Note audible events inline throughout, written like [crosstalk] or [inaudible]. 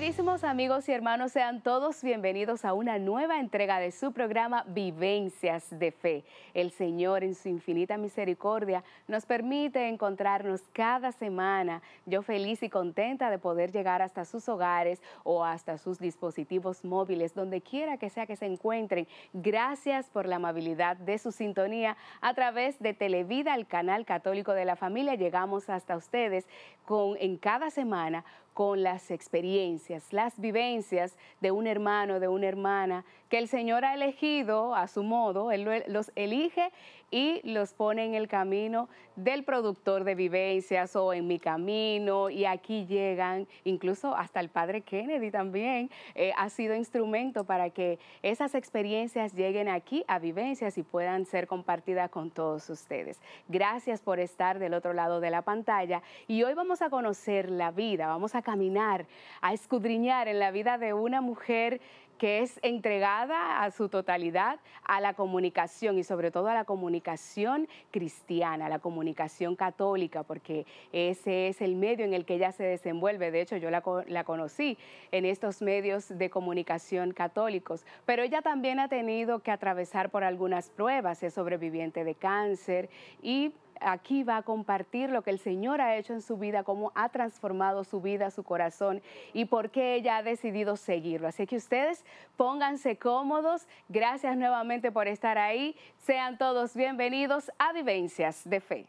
Queridísimos amigos y hermanos, sean todos bienvenidos a una nueva entrega de su programa Vivencias de Fe. El Señor en su infinita misericordia nos permite encontrarnos cada semana. Yo feliz y contenta de poder llegar hasta sus hogares o hasta sus dispositivos móviles, donde quiera que sea que se encuentren. Gracias por la amabilidad de su sintonía a través de Televida, el canal católico de la familia. Llegamos hasta ustedes con en cada semana con las experiencias, las vivencias de un hermano, de una hermana, que el Señor ha elegido a su modo, Él los elige y los pone en el camino del productor de vivencias o en mi camino y aquí llegan, incluso hasta el padre Kennedy también eh, ha sido instrumento para que esas experiencias lleguen aquí a vivencias y puedan ser compartidas con todos ustedes. Gracias por estar del otro lado de la pantalla y hoy vamos a conocer la vida, vamos a caminar, a escudriñar en la vida de una mujer que es entregada a su totalidad a la comunicación y sobre todo a la comunicación cristiana, a la comunicación católica, porque ese es el medio en el que ella se desenvuelve. De hecho, yo la, conocí en estos medios de comunicación católicos, pero ella también ha tenido que atravesar por algunas pruebas, es sobreviviente de cáncer y aquí va a compartir lo que el Señor ha hecho en su vida, cómo ha transformado su vida, su corazón y por qué ella ha decidido seguirlo. Así que ustedes pónganse cómodos. Gracias nuevamente por estar ahí. Sean todos bienvenidos a Vivencias de Fe.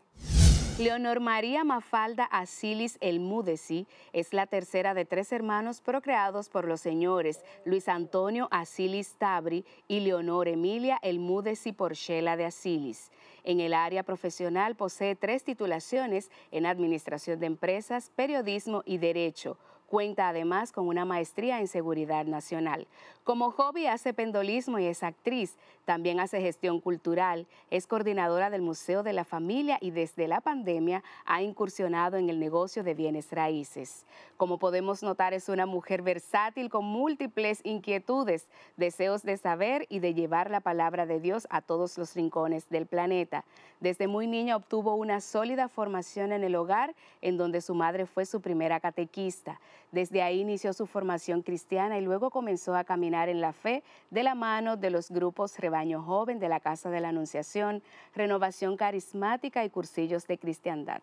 Leonor María Mafalda Asilis Elmudeci es la tercera de tres hermanos procreados por los señores Luis Antonio Asilis Tabri y Leonor Emilia Elmudeci Porchela de Asilis. En el área profesional posee tres titulaciones en Administración de Empresas, Periodismo y Derecho Cuenta además con una maestría en seguridad nacional. Como hobby hace pendolismo y es actriz. También hace gestión cultural, es coordinadora del Museo de la Familia y desde la pandemia ha incursionado en el negocio de bienes raíces. Como podemos notar es una mujer versátil con múltiples inquietudes, deseos de saber y de llevar la palabra de Dios a todos los rincones del planeta. Desde muy niña obtuvo una sólida formación en el hogar en donde su madre fue su primera catequista. Desde ahí inició su formación cristiana y luego comenzó a caminar en la fe de la mano de los grupos Rebaño Joven de la Casa de la Anunciación, Renovación Carismática y Cursillos de Cristiandad.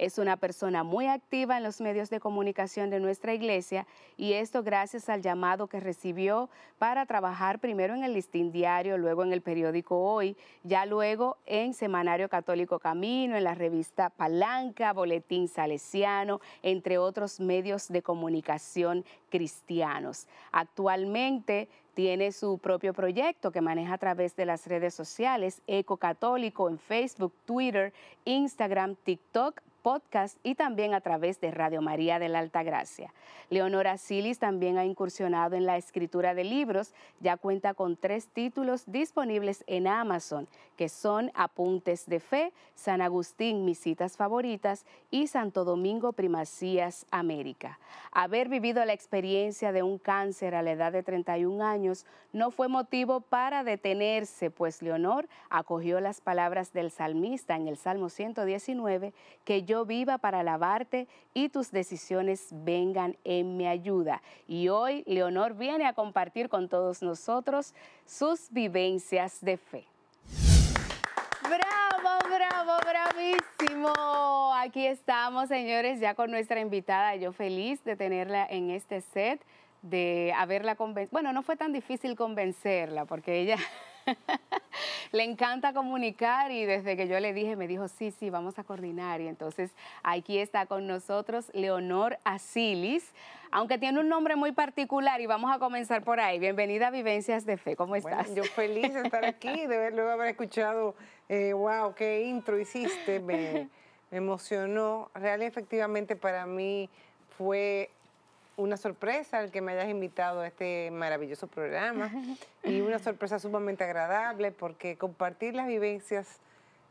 Es una persona muy activa en los medios de comunicación de nuestra iglesia y esto gracias al llamado que recibió para trabajar primero en el listín diario, luego en el periódico Hoy, ya luego en Semanario Católico Camino, en la revista Palanca, Boletín Salesiano, entre otros medios de comunicación cristianos. Actualmente tiene su propio proyecto que maneja a través de las redes sociales, Eco Católico en Facebook, Twitter, Instagram, TikTok, podcast y también a través de Radio María de la Altagracia. Leonora Silis también ha incursionado en la escritura de libros, ya cuenta con tres títulos disponibles en Amazon, que son Apuntes de Fe, San Agustín, Mis Citas Favoritas y Santo Domingo, Primacías América. Haber vivido la experiencia de un cáncer a la edad de 31 años no fue motivo para detenerse, pues Leonor acogió las palabras del salmista en el Salmo 119, que yo viva para alabarte y tus decisiones vengan en mi ayuda. Y hoy Leonor viene a compartir con todos nosotros sus vivencias de fe. Bravo, bravo, bravísimo. Aquí estamos, señores, ya con nuestra invitada. Yo feliz de tenerla en este set, de haberla convencido. Bueno, no fue tan difícil convencerla porque ella [laughs] le encanta comunicar y desde que yo le dije me dijo, sí, sí, vamos a coordinar. Y entonces aquí está con nosotros Leonor Asilis, aunque tiene un nombre muy particular y vamos a comenzar por ahí. Bienvenida a Vivencias de Fe, ¿cómo estás? yo feliz de estar aquí, de luego haber escuchado, wow, eh, qué intro hiciste, me, [laughs] emocionó. Realmente, efectivamente para mí fue una sorpresa el que me hayas invitado a este maravilloso programa [laughs] y una sorpresa sumamente agradable porque compartir las vivencias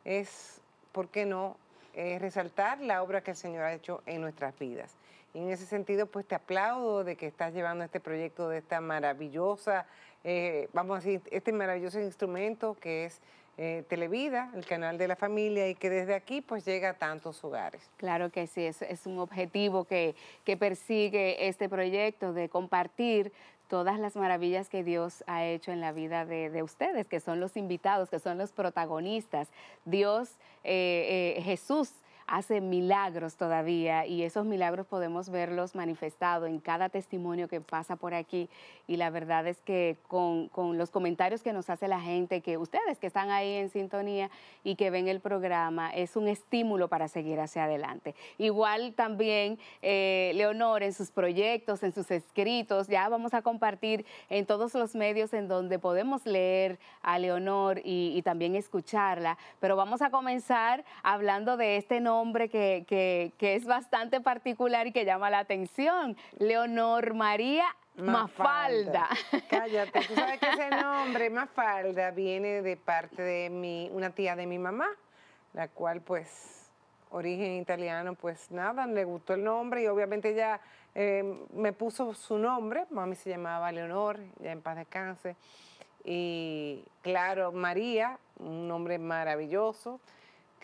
es, ¿por qué no?, es resaltar la obra que el Señor ha hecho en nuestras vidas. Y en ese sentido, pues te aplaudo de que estás llevando este proyecto de esta maravillosa, eh, vamos a decir, este maravilloso instrumento que es eh, Televida, el canal de la familia, y que desde aquí pues llega a tantos hogares. Claro que sí, es, es un objetivo que, persigue este proyecto de compartir todas las maravillas que Dios ha hecho en la vida de, ustedes, que son los invitados, que son los protagonistas. Dios, eh, eh, Jesús hace milagros todavía y esos milagros podemos verlos manifestados en cada testimonio que pasa por aquí y la verdad es que con, los comentarios que nos hace la gente, que ustedes que están ahí en sintonía y que ven el programa, es un estímulo para seguir hacia adelante. Igual también eh, Leonor en sus proyectos, en sus escritos, ya vamos a compartir en todos los medios en donde podemos leer a Leonor y, y también escucharla, pero vamos a comenzar hablando de este nombre nombre que, que, que es bastante particular y que llama la atención, Leonor María Mafalda. Cállate, tú sabes que ese nombre, Mafalda, viene de parte de mi, una tía de mi mamá, la cual pues, origen italiano, pues nada, le gustó el nombre y obviamente ella eh, me puso su nombre, mami se llamaba Leonor, ya en paz descanse, y claro, María, un nombre maravilloso,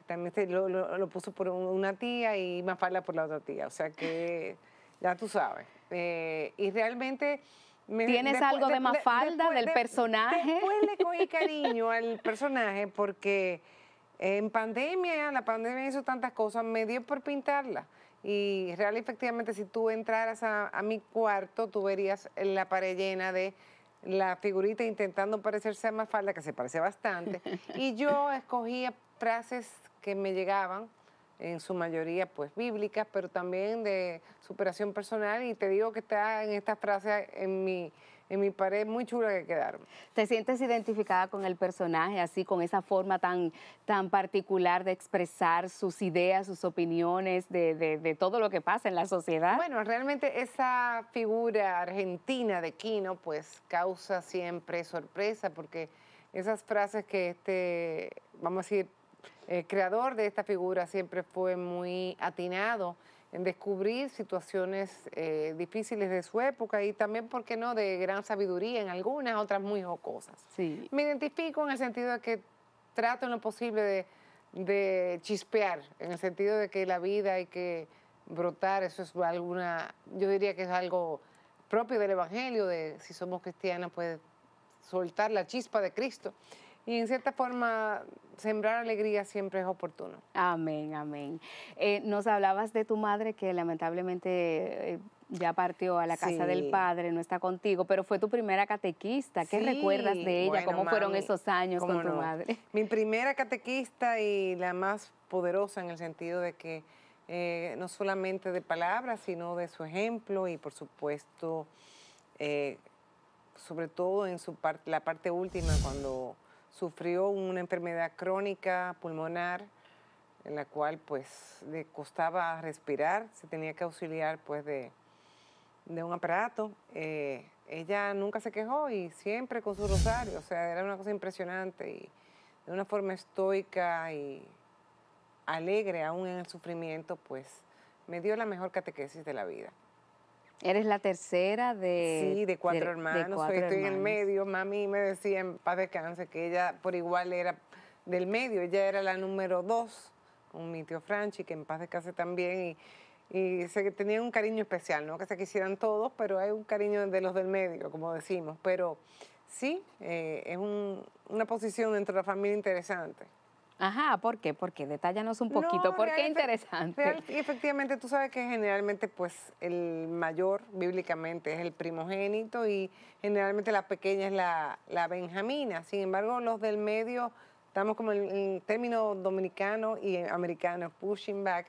también lo, puso por una tía y Mafalda por la otra tía. O sea que ya tú sabes. Eh, y realmente... Me, ¿Tienes algo de, Mafalda, del personaje? Después le cogí [laughs] cariño al personaje porque en pandemia, la pandemia hizo tantas cosas, me dio por pintarla. Y real efectivamente, si tú entraras a, a mi cuarto, tú verías la pared llena de la figurita intentando parecerse a Mafalda, que se parece bastante. [laughs] y yo escogía frases que me llegaban, en su mayoría pues bíblicas, pero también de superación personal y te digo que está en estas frases... en mi, en mi pared muy chula que quedaron. ¿Te sientes identificada con el personaje, así con esa forma tan, tan particular de expresar sus ideas, sus opiniones, de, de, todo lo que pasa en la sociedad? Bueno, realmente esa figura argentina de Kino... pues causa siempre sorpresa porque esas frases que este, vamos a decir, el creador de esta figura siempre fue muy atinado en descubrir situaciones eh, difíciles de su época y también, ¿por qué no?, de gran sabiduría en algunas, otras muy jocosas. Sí. Me identifico en el sentido de que trato en lo posible de, chispear, en el sentido de que la vida hay que brotar, eso es alguna, yo diría que es algo propio del Evangelio, de si somos cristianos, pues soltar la chispa de Cristo y en cierta forma sembrar alegría siempre es oportuno. Amén, amén. Eh, nos hablabas de tu madre que lamentablemente eh, ya partió a la casa del padre, no está contigo, pero fue tu primera catequista. ¿Qué recuerdas de ella? ¿Cómo fueron esos años con tu madre? [laughs] Mi primera catequista y la más poderosa en el sentido de que eh, no solamente de palabras, sino de su ejemplo y por supuesto, sobre todo en su la parte última cuando sufrió una enfermedad crónica pulmonar en la cual pues le costaba respirar, se tenía que auxiliar pues de, un aparato. Eh, ella nunca se quejó y siempre con su rosario, o sea, era una cosa impresionante y de una forma estoica y alegre aún en el sufrimiento, pues me dio la mejor catequesis de la vida. Eres la tercera de... Sí, de cuatro hermanos. estoy en medio. Mami me decía en paz descanse que ella por igual era del medio. Ella era la número dos con mi tío Franchi, que en paz descanse también. Y, y se tenían un cariño especial, no que se quisieran todos, pero hay un cariño de los del medio, como decimos. Pero sí, eh, es un, una posición dentro de la familia interesante. Ajá, ¿por qué? Porque detállanos un poquito, porque interesante. efectivamente, tú sabes que generalmente pues el mayor bíblicamente es el primogénito y generalmente la pequeña es la, la benjamina. Sin embargo, los del medio, estamos como en, términos término dominicano y americano, pushing back,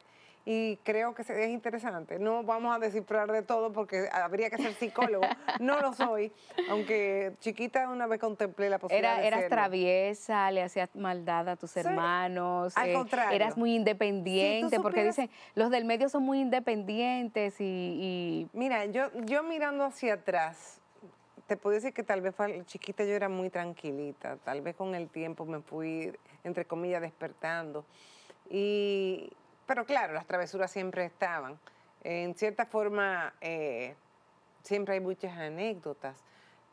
y creo que es interesante. No vamos a descifrar de todo porque habría que ser psicólogo. [laughs] No lo soy, aunque chiquita una vez contemplé la posibilidad Era, Eras traviesa, le hacías maldad a tus hermanos. Al eh, contrario. Eras muy independiente, porque dicen, los del medio son muy independientes y... Mira, yo, yo mirando hacia atrás, te puedo decir que tal vez chiquita yo era muy tranquilita, tal vez con el tiempo me fui, entre comillas, despertando. Y pero claro, las travesuras siempre estaban. En cierta forma, eh, siempre hay muchas anécdotas,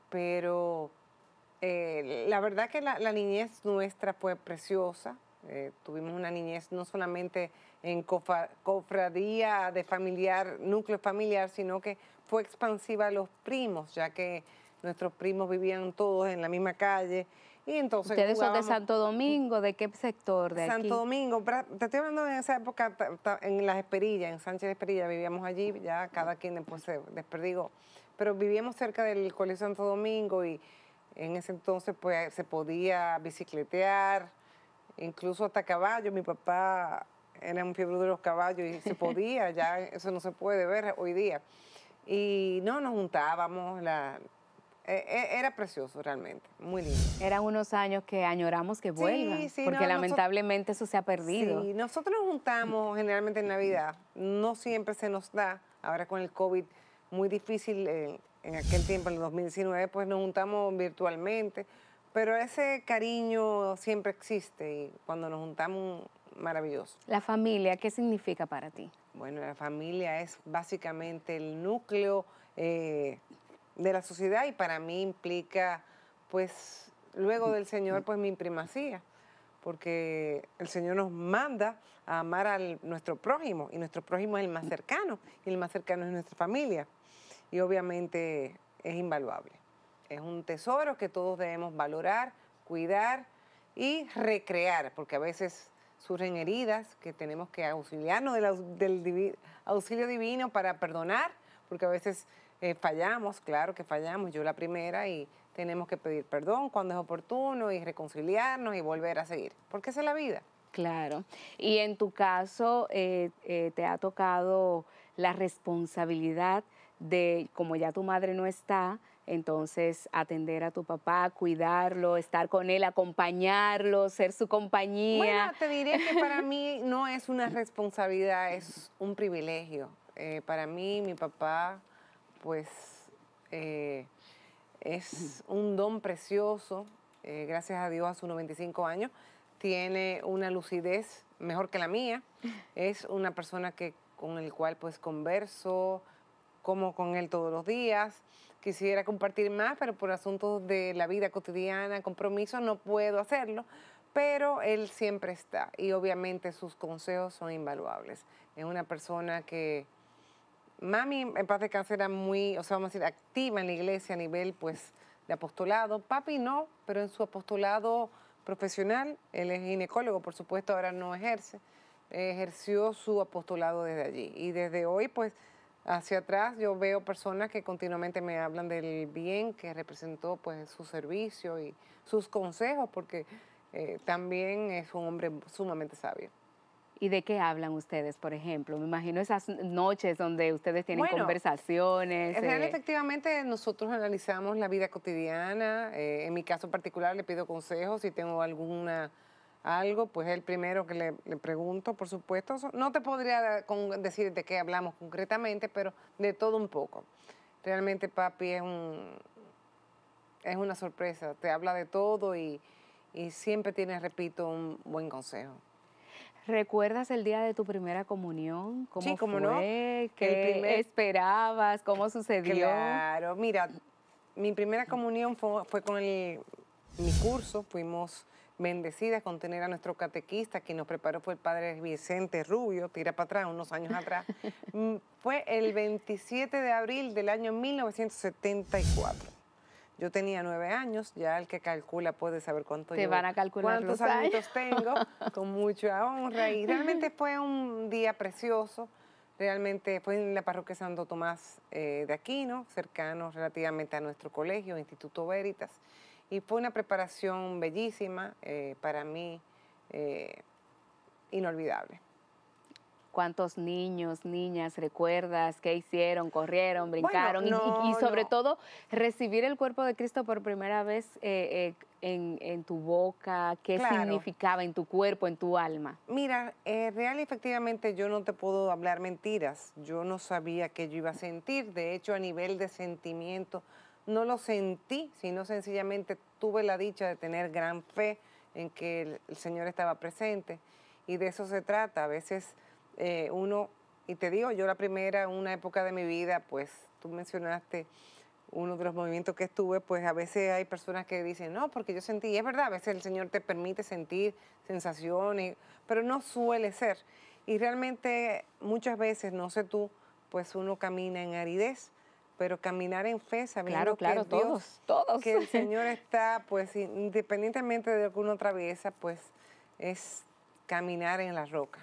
pero eh, la verdad que la, niñez nuestra fue preciosa. Eh, tuvimos una niñez no solamente en cofradía de familiar, núcleo familiar, sino que fue expansiva a los primos, ya que nuestros primos vivían todos en la misma calle y entonces Ustedes son de Santo Domingo, ¿de qué sector de Santo Domingo, te estoy hablando en esa época en Las Esperillas, en Sánchez de Esperilla, vivíamos allí, ya cada quien después se desperdigó, pero vivíamos cerca del Colegio Santo Domingo y en ese entonces pues se podía bicicletear, incluso hasta caballo, mi papá era un fiebre de los caballos y se [laughs] podía, ya eso no se puede ver hoy día. Y no, nos juntábamos, la, e, e, era precioso realmente, muy lindo. Eran unos años que añoramos que vuelvan, porque lamentablemente eso se ha perdido. Sí, nosotros nos juntamos generalmente en Navidad, no siempre se nos da, ahora con el COVID muy difícil, eh, en aquel tiempo, en el 2019, pues nos juntamos virtualmente, pero ese cariño siempre existe y cuando nos juntamos, maravilloso. La familia, ¿qué significa para ti? Bueno, la familia es básicamente el núcleo... Eh, de la sociedad y para mí implica, pues, luego del Señor, pues mi primacía, porque el Señor nos manda a amar a nuestro prójimo y nuestro prójimo es el más cercano y el más cercano es nuestra familia y obviamente es invaluable. Es un tesoro que todos debemos valorar, cuidar y recrear, porque a veces surgen heridas que tenemos que auxiliarnos del, auxilio divino para perdonar, porque a veces eh, fallamos, claro que fallamos, yo la primera, y tenemos que pedir perdón cuando es oportuno y reconciliarnos y volver a seguir, porque esa es la vida. Claro, y en tu caso eh, eh, te ha tocado la responsabilidad de, como ya tu madre no está, entonces atender a tu papá, cuidarlo, estar con él, acompañarlo, ser su compañía. Bueno, te diré que para mí [laughs] no es una responsabilidad, es un privilegio. para mí, mi papá pues eh, es un don precioso, eh, gracias a Dios a sus 95 años, tiene una lucidez mejor que la mía, es una persona que, con el cual pues converso, como con él todos los días, quisiera compartir más, pero por asuntos de la vida cotidiana, compromiso, no puedo hacerlo, pero él siempre está y obviamente sus consejos son invaluables. Es una persona que Mami, en paz de cáncer, era muy, o sea, vamos a decir, activa en la iglesia a nivel, pues, de apostolado. Papi no, pero en su apostolado profesional, él es ginecólogo, por supuesto, ahora no ejerce, ejerció su apostolado desde allí. Y desde hoy, pues, hacia atrás yo veo personas que continuamente me hablan del bien que representó, pues, su servicio y sus consejos, porque eh, también es un hombre sumamente sabio. ¿Y de qué hablan ustedes, por ejemplo? Me imagino esas noches donde ustedes tienen conversaciones. En realidad, eh, efectivamente, nosotros analizamos la vida cotidiana. Eh, en mi caso particular, le pido consejos si tengo alguna algo, pues el primero que le, pregunto, por supuesto. No te podría decir de qué hablamos concretamente, pero de todo un poco. Realmente papi es, una sorpresa, te habla de todo y, y siempre tienes, repito, un buen consejo. ¿Recuerdas el día de tu primera comunión? ¿Cómo fue? No. ¿Qué esperabas? ¿Cómo sucedió? Claro, mira, mi primera comunión fue, con el, mi curso, fuimos bendecidas con tener a nuestro catequista, quien nos preparó fue el padre Vicente Rubio, tira para atrás, unos años atrás. [laughs] Mm, fue el 27 de abril del año 1974. Yo tenía nueve años, ya el que calcula puede saber cuánto cuántos años tengo, [laughs] con mucha honra. Y realmente fue un día precioso. Realmente fue en la parroquia Santo Tomás eh, de Aquino, cercano relativamente a nuestro colegio, Instituto Veritas. Y fue una preparación bellísima eh, para mí, eh, inolvidable cuántos niños, niñas recuerdas, qué hicieron, corrieron, brincaron y, sobre todo recibir el cuerpo de Cristo por primera vez eh, eh, en, tu boca, qué significaba en tu cuerpo, en tu alma. Mira, eh, real y efectivamente yo no te puedo hablar mentiras, yo no sabía que yo iba a sentir, de hecho a nivel de sentimiento no lo sentí, sino sencillamente tuve la dicha de tener gran fe en que el Señor estaba presente. Y de eso se trata. A veces eh, uno, y te digo, yo la primera, una época de mi vida, pues tú mencionaste uno de los movimientos que estuve, pues a veces hay personas que dicen, no, porque yo sentí, y es verdad, a veces el Señor te permite sentir sensaciones, pero no suele ser. Y realmente muchas veces, no sé tú, pues uno camina en aridez, pero caminar en fe, sabiendo que Dios, todos, que el [laughs] Señor está, pues independientemente de lo que uno atraviesa, pues es caminar en la roca.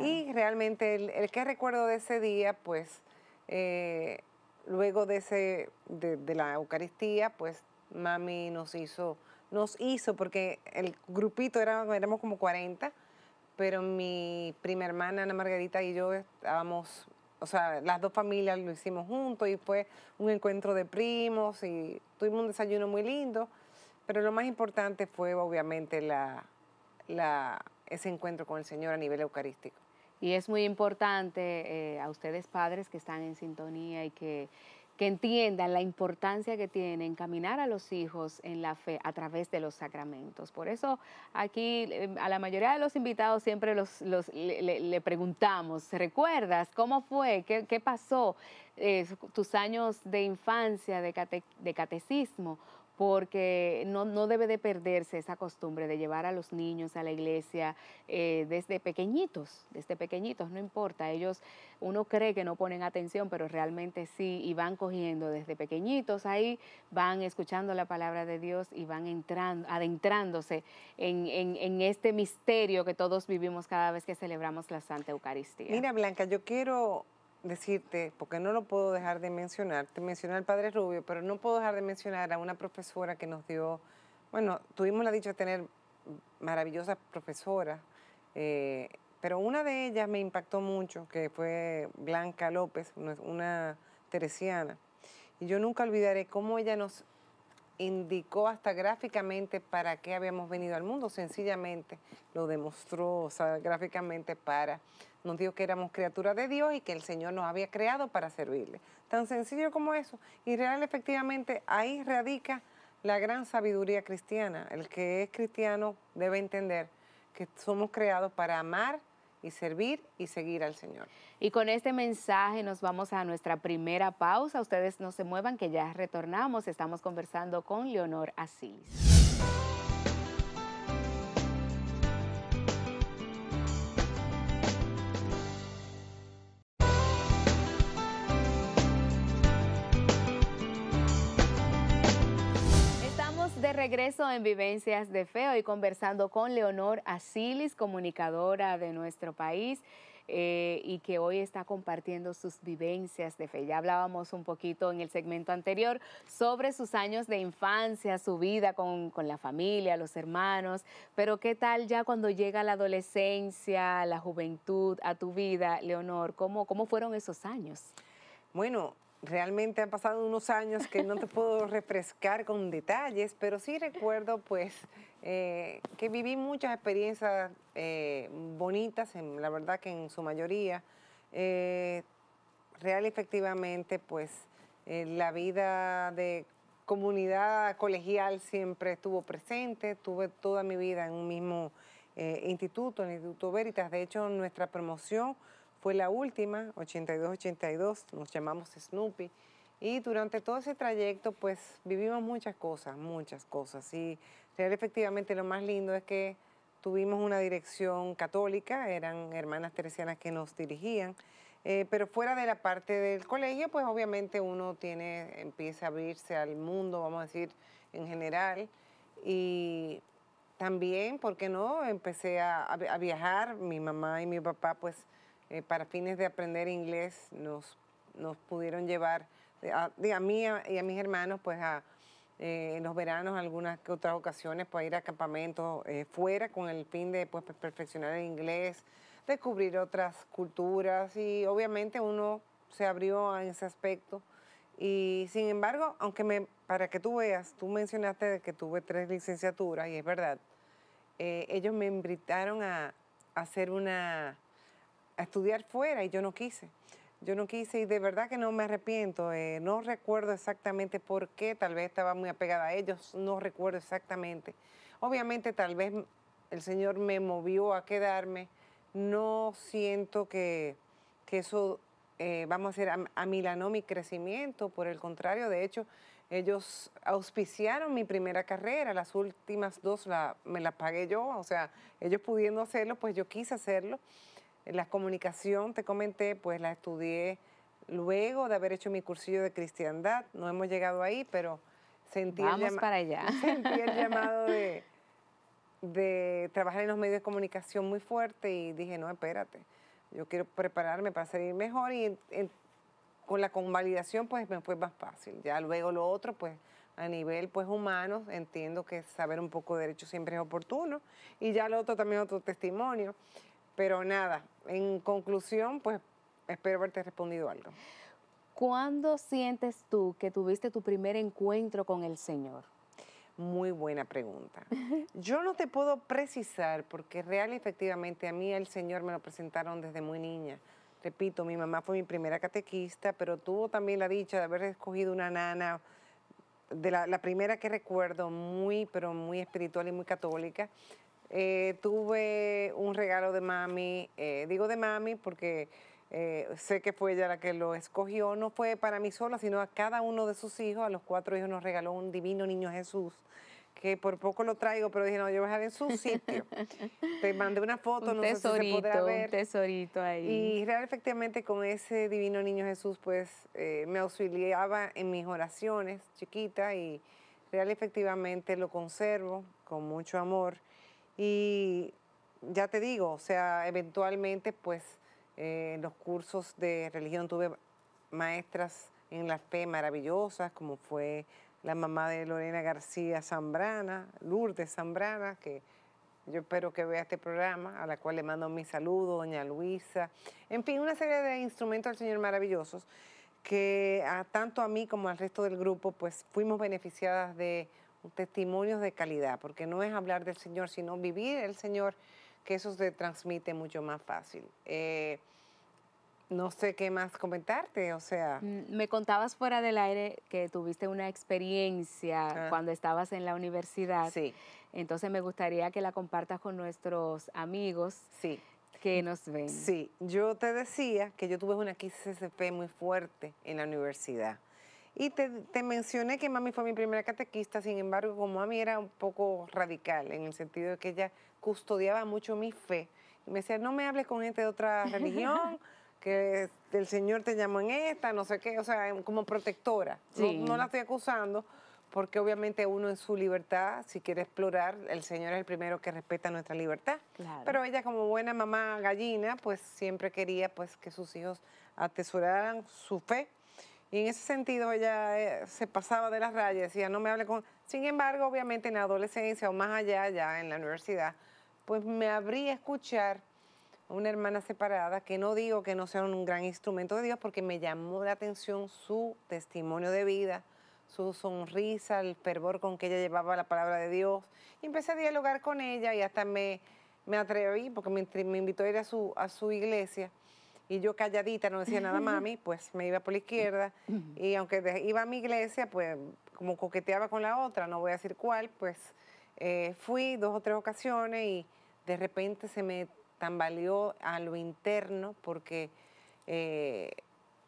Y realmente el, que recuerdo de ese día, pues eh, luego de, ese, de, la Eucaristía, pues mami nos hizo, nos hizo, porque el grupito era, éramos como 40, pero mi prima hermana Ana Margarita y yo estábamos, o sea, las dos familias lo hicimos juntos y fue un encuentro de primos y tuvimos un desayuno muy lindo, pero lo más importante fue obviamente la, la ese encuentro con el Señor a nivel eucarístico. Y es muy importante eh, a ustedes padres que están en sintonía y que, que entiendan la importancia que tiene encaminar a los hijos en la fe a través de los sacramentos. Por eso aquí eh, a la mayoría de los invitados siempre los, le, preguntamos, ¿recuerdas cómo fue? ¿Qué, pasó? tus años de infancia, de, de catecismo porque no, no, debe de perderse esa costumbre de llevar a los niños a la iglesia eh, desde pequeñitos, desde pequeñitos, no importa, ellos uno cree que no ponen atención, pero realmente sí, y van cogiendo desde pequeñitos ahí, van escuchando la palabra de Dios y van entrando, adentrándose en, en, en este misterio que todos vivimos cada vez que celebramos la Santa Eucaristía. Mira, Blanca, yo quiero decirte, porque no lo puedo dejar de mencionar, te mencioné al padre Rubio, pero no puedo dejar de mencionar a una profesora que nos dio, bueno, tuvimos la dicha de tener maravillosas profesoras, eh, pero una de ellas me impactó mucho, que fue Blanca López, una teresiana, y yo nunca olvidaré cómo ella nos indicó hasta gráficamente para qué habíamos venido al mundo, sencillamente lo demostró, gráficamente para, nos dijo que éramos criatura de Dios y que el Señor nos había creado para servirle. Tan sencillo como eso. Y real efectivamente ahí radica la gran sabiduría cristiana. El que es cristiano debe entender que somos creados para amar y servir y seguir al Señor. Y con este mensaje nos vamos a nuestra primera pausa. Ustedes no se muevan, que ya retornamos. Estamos conversando con Leonor Estamos de regreso en Vivencias de Fe, y conversando con Leonor Asilis, comunicadora de nuestro país. Eh, y que hoy está compartiendo sus vivencias de fe. Ya hablábamos un poquito en el segmento anterior sobre sus años de infancia, su vida con, con la familia, los hermanos, pero ¿qué tal ya cuando llega la adolescencia, la juventud, a tu vida, Leonor? ¿Cómo, cómo fueron esos años? Bueno, realmente han pasado unos años que no te puedo refrescar con detalles, pero sí recuerdo pues eh, que viví muchas experiencias eh, bonitas, en, la verdad que en su mayoría, eh, real efectivamente, pues la vida de comunidad colegial siempre estuvo presente, tuve toda mi vida en un mismo instituto, en el Instituto Veritas, de hecho nuestra promoción fue la última, 82-82, nos llamamos Snoopy. Y durante todo ese trayecto, pues vivimos muchas cosas, muchas cosas. Y ser efectivamente lo más lindo es que tuvimos una dirección católica, eran hermanas teresianas que nos dirigían, eh, pero fuera de la parte del colegio, pues obviamente uno tiene, empieza a abrirse al mundo, vamos a decir, en general, y también, ¿por qué no? Empecé a, viajar, mi mamá y mi papá, pues eh, para fines de aprender inglés, nos, nos pudieron llevar, a, a mí y a mis hermanos, pues a eh, en los veranos, algunas que otras ocasiones, para pues, ir a campamentos eh, fuera con el fin de pues, perfeccionar el inglés, descubrir otras culturas y obviamente uno se abrió a ese aspecto. Y sin embargo, aunque me, para que tú veas, tú mencionaste que tuve tres licenciaturas y es verdad, eh, ellos me invitaron a hacer una, a estudiar fuera y yo no quise. Yo no quise y de verdad que no me arrepiento. Eh, no recuerdo exactamente por qué, tal vez estaba muy apegada a ellos, no recuerdo exactamente. Obviamente tal vez el Señor me movió a quedarme. No siento que, eso, eh, vamos a decir, amilanó mi crecimiento. Por el contrario, de hecho, ellos auspiciaron mi primera carrera. Las últimas dos me las pagué yo. O sea, ellos pudiendo hacerlo, pues yo quise hacerlo. La comunicación, te comenté, pues la estudié luego de haber hecho mi cursillo de cristiandad. No hemos llegado ahí, pero sentí, el, para allá. [laughs] [laughs] llamado de, trabajar en los medios de comunicación muy fuerte y dije, no, espérate, yo quiero prepararme para salir mejor y con la convalidación pues me fue más fácil. Ya luego lo otro pues a nivel pues humano entiendo que saber un poco de derecho siempre es oportuno y ya lo otro también otro testimonio. Pero nada, en conclusión, pues espero haberte respondido algo. ¿Cuándo sientes tú que tuviste tu primer encuentro con el Señor? Muy buena pregunta. [laughs] Yo no te puedo precisar porque real efectivamente a mí el Señor me lo presentaron desde muy niña. Repito, mi mamá fue mi primera catequista, pero tuvo también la dicha de haber escogido una nana, de la primera que recuerdo, muy, pero muy espiritual y muy católica. Eh, tuve un regalo de mami, eh, digo de mami porque eh, sé que fue ella la que lo escogió, no fue para mí sola, sino a cada uno de sus hijos, a los cuatro hijos nos regaló un divino niño Jesús, que por poco lo traigo, pero dije, no, yo voy a dejar en su sitio. [laughs] Te mandé una foto, no sé si se podrá ver. Un tesorito ahí. Y real, efectivamente, con ese divino niño Jesús, pues me auxiliaba en mis oraciones chiquita y real, efectivamente, lo conservo con mucho amor. Y ya te digo, o sea, eventualmente pues eh, en los cursos de religión tuve maestras en la fe maravillosas, como fue la mamá de Lorena García Zambrana, Lourdes Zambrana, que yo espero que vea este programa, a la cual le mando mi saludo, doña Luisa, en fin, una serie de instrumentos al Señor maravillosos que tanto a mí como al resto del grupo, pues fuimos beneficiadas de testimonios de calidad, porque no es hablar del Señor, sino vivir el Señor, que eso se transmite mucho más fácil. Eh, no sé qué más comentarte, o sea. Mm, me contabas fuera del aire que tuviste una experiencia ah. cuando estabas en la universidad. Sí. Entonces me gustaría que la compartas con nuestros amigos. Sí. Que nos ven. Sí, yo te decía que yo tuve una crisis muy fuerte en la universidad. Y te, mencioné que mami fue mi primera catequista, sin embargo, como mami era un poco radical, en el sentido de que ella custodiaba mucho mi fe. Y me decía, no me hables con gente de otra [laughs] religión, que el Señor te llamó en esta, no sé qué, o sea, em, como protectora. No, la estoy acusando, porque obviamente uno en su libertad, si quiere explorar, el Señor es el primero que respeta nuestra libertad. Pero ella como buena mamá gallina, pues siempre quería pues que sus hijos atesoraran su fe y en ese sentido ella eh, se pasaba de las rayas, decía, no me hable con... Sin embargo, obviamente en la adolescencia o más allá, ya en la universidad, pues me abrí a escuchar a una hermana separada, que no digo que no sea un gran instrumento de Dios, porque me llamó la atención su testimonio de vida, su sonrisa, el fervor con que ella llevaba la palabra de Dios. Y empecé a dialogar con ella y hasta me, me atreví, porque me, invitó a ir a su, a su iglesia y yo calladita, no decía nada mami, pues me iba por la izquierda y aunque iba a mi iglesia, pues como coqueteaba con la otra, no voy a decir cuál, pues eh, fui dos o tres ocasiones y de repente se me tambaleó a lo interno porque eh,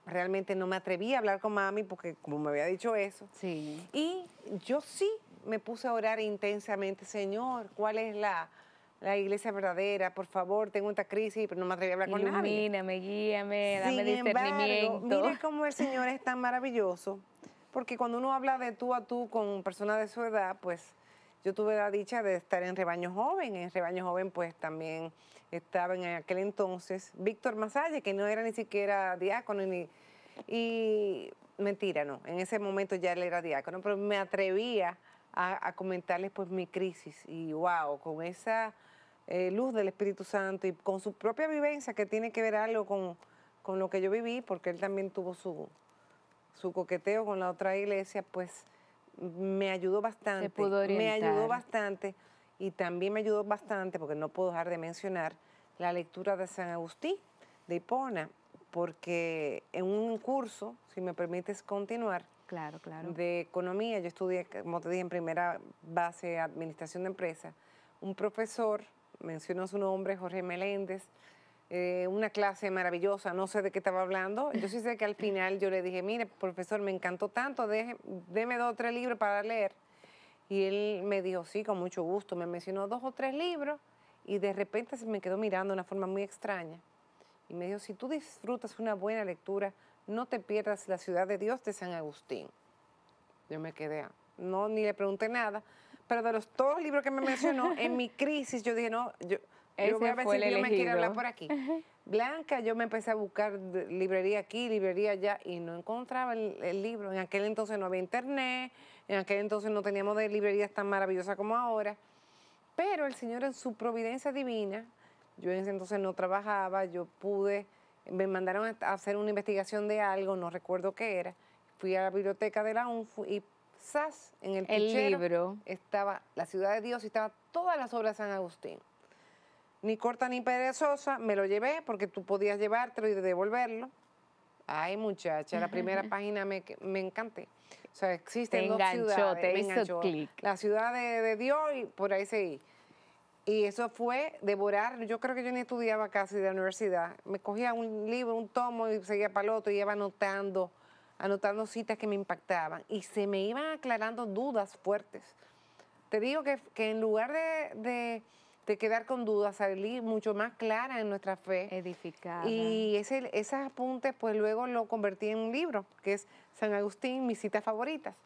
realmente no me atreví a hablar con mami porque como me había dicho eso. Sí. Y yo sí me puse a orar intensamente, Señor, ¿cuál es la la iglesia verdadera, por favor, tengo esta crisis, pero no me atreví a hablar con nadie. Ilumíname, guíame, dame discernimiento. Embargo, mire [laughs] cómo el Señor es tan maravilloso, porque cuando uno habla de tú a tú con personas de su edad, pues yo tuve la dicha de estar en Rebaño Joven. En Rebaño Joven, pues también estaba en aquel entonces Víctor Masalle, que no era ni siquiera diácono Y mentira, no. En ese momento ya él era diácono, pero me atrevía a, a comentarles pues mi crisis. Y wow, con esa eh, luz del Espíritu Santo y con su propia vivencia que tiene que ver algo con, lo que yo viví, porque él también tuvo su, su coqueteo con la otra iglesia, pues me ayudó bastante. me ayudó bastante y también me ayudó bastante, porque no puedo dejar de mencionar, la lectura de San Agustín de Hipona, porque en un curso, si me permites continuar, claro, claro. de economía, yo estudié, como te dije, en primera base administración de empresas, un profesor mencionó su nombre, Jorge Meléndez, eh, una clase maravillosa, no sé de qué estaba hablando. Yo sí sé que al final yo le dije, mire, profesor, me encantó tanto, déme deme dos o tres libros para leer. Y él me dijo, sí, con mucho gusto, me mencionó dos o tres libros y de repente se me quedó mirando de una forma muy extraña. Y me dijo, si tú disfrutas una buena lectura, no te pierdas la ciudad de Dios de San Agustín. Yo me quedé, no, ni le pregunté nada, pero de los todos los libros que me mencionó, [laughs] en mi crisis yo dije, no, yo, voy a ver si Dios me quiere hablar por aquí. [laughs] Blanca, yo me empecé a buscar librería aquí, librería allá, y no encontraba el, libro. En aquel entonces no había internet, en aquel entonces no teníamos de librerías tan maravillosas como ahora. Pero el Señor en su providencia divina, yo en ese entonces no trabajaba, yo pude, me mandaron a hacer una investigación de algo, no recuerdo qué era. Fui a la biblioteca de la UNFU y en el, libro estaba la ciudad de Dios y estaba todas las obras de San Agustín. Ni corta ni perezosa, me lo llevé porque tú podías llevártelo y devolverlo. Ay, muchacha, la primera [laughs] página me, me encanté. O sea, existen dos ciudades. Te La ciudad de, Dios y por ahí seguí. Y eso fue devorar. Yo creo que yo ni estudiaba casi de la universidad. Me cogía un libro, un tomo y seguía para el otro y iba anotando anotando citas que me impactaban y se me iban aclarando dudas fuertes. Te digo que, en lugar de, de, quedar con dudas, salí mucho más clara en nuestra fe. Edificada. Y ese, esos apuntes, pues luego lo convertí en un libro, que es San Agustín, mis citas favoritas.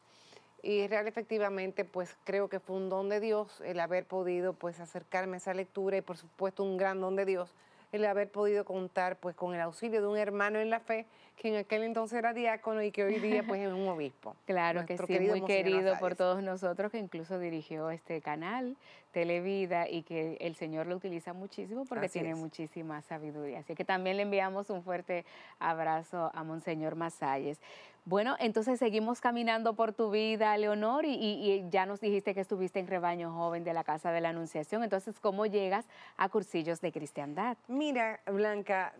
Y es real, efectivamente, pues creo que fue un don de Dios el haber podido pues acercarme a esa lectura y por supuesto un gran don de Dios el haber podido contar pues con el auxilio de un hermano en la fe que en aquel entonces era diácono y que hoy día pues es un obispo. [laughs] Claro que sí, muy querido por todos nosotros que incluso dirigió este canal Televida y que el Señor lo utiliza muchísimo porque tiene muchísima sabiduría. Así que también le enviamos un fuerte abrazo a Monseñor Masalles. Bueno, entonces seguimos caminando por tu vida, Leonor, y, ya nos dijiste que estuviste en Rebaño Joven de la Casa de la Anunciación. Entonces, ¿cómo llegas a cursillos de cristiandad? Mira, Blanca,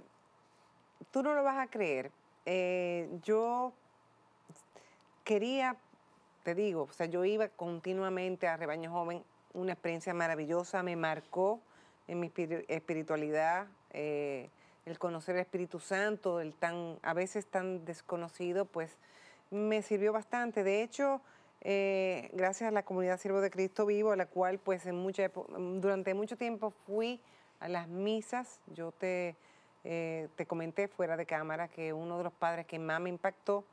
tú no lo vas a creer. Eh, yo quería, te digo, o sea, yo iba continuamente a Rebaño Joven, una experiencia maravillosa, me marcó en mi espiritualidad. Eh, el conocer al Espíritu Santo, el tan, a veces tan desconocido, pues me sirvió bastante. De hecho, eh, gracias a la comunidad Siervo de Cristo Vivo, a la cual pues en mucha, durante mucho tiempo fui a las misas, yo te, eh, te comenté fuera de cámara que uno de los padres que más me impactó,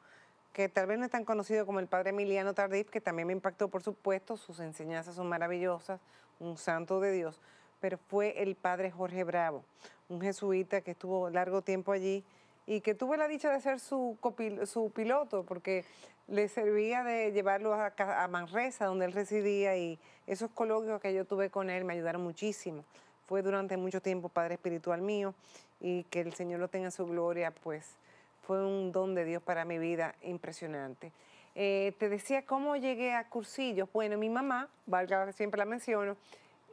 que tal vez no es tan conocido como el padre Emiliano Tardif, que también me impactó, por supuesto, sus enseñanzas son maravillosas, un santo de Dios pero fue el padre Jorge Bravo, un jesuita que estuvo largo tiempo allí y que tuve la dicha de ser su, su piloto, porque le servía de llevarlo a, Manresa, donde él residía, y esos coloquios que yo tuve con él me ayudaron muchísimo. Fue durante mucho tiempo padre espiritual mío, y que el Señor lo tenga en su gloria, pues fue un don de Dios para mi vida impresionante. Eh, te decía cómo llegué a Cursillos. Bueno, mi mamá, valga siempre la menciono,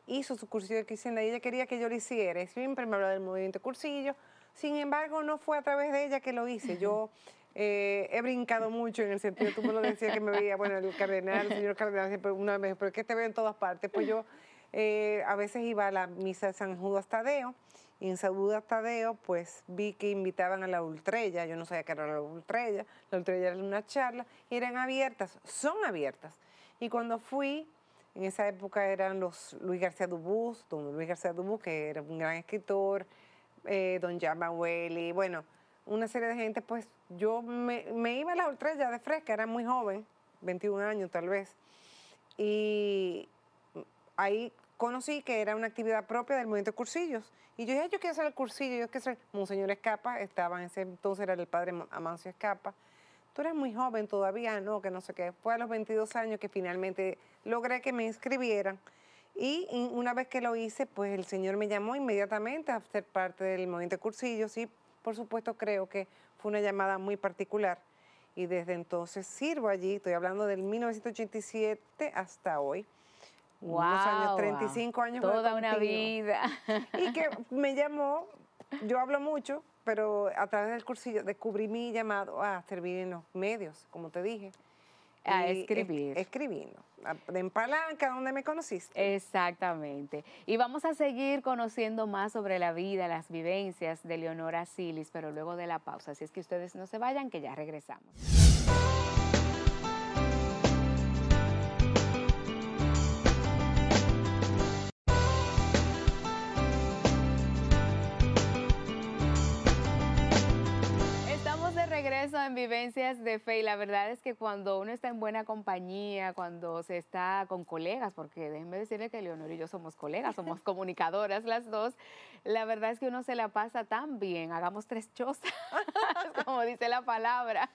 hizo su cursillo de Cristina y ella quería que yo lo hiciera. Siempre me hablaba del movimiento cursillo. Sin embargo, no fue a través de ella que lo hice. Yo eh, he brincado mucho en el sentido, tú me lo decías que me veía, bueno, el cardenal, el señor cardenal, una vez, pero que te veo en todas partes. Pues yo eh, a veces iba a la misa de San Judas Tadeo y en San Judas Tadeo pues vi que invitaban a la ultrella, yo no sabía qué era la ultrella, la ultrella era una charla y eran abiertas, son abiertas. Y cuando fui en esa época eran los Luis García Dubús, don Luis García Dubús, que era un gran escritor, eh, don don y bueno, una serie de gente, pues yo me, iba a las ya de fresca, era muy joven, 21 años tal vez, y ahí conocí que era una actividad propia del movimiento de cursillos, y yo dije, yo quiero hacer el cursillo, yo quiero ser Monseñor Escapa, estaba en ese entonces, era el padre Amancio Escapa, tú eres muy joven todavía, no, que no sé qué. Fue a los 22 años que finalmente logré que me inscribieran. Y una vez que lo hice, pues el Señor me llamó inmediatamente a ser parte del movimiento de cursillos y por supuesto creo que fue una llamada muy particular. Y desde entonces sirvo allí, estoy hablando del 1987 hasta hoy. Wow, unos años, 35 años. Toda una vida. Y que me llamó, yo hablo mucho, pero a través del cursillo descubrí mi llamado a servir en los medios, como te dije. A escribir. escribiendo. En Palanca, donde me conociste. Exactamente. Y vamos a seguir conociendo más sobre la vida, las vivencias de Leonora Silis, pero luego de la pausa. Así es que ustedes no se vayan, que ya regresamos. son en vivencias de fe y la verdad es que cuando uno está en buena compañía, cuando se está con colegas, porque déjenme decirle que Leonor y yo somos colegas, somos [laughs] comunicadoras las dos, la verdad es que uno se la pasa tan bien, hagamos tres chozas, [laughs] como dice la palabra.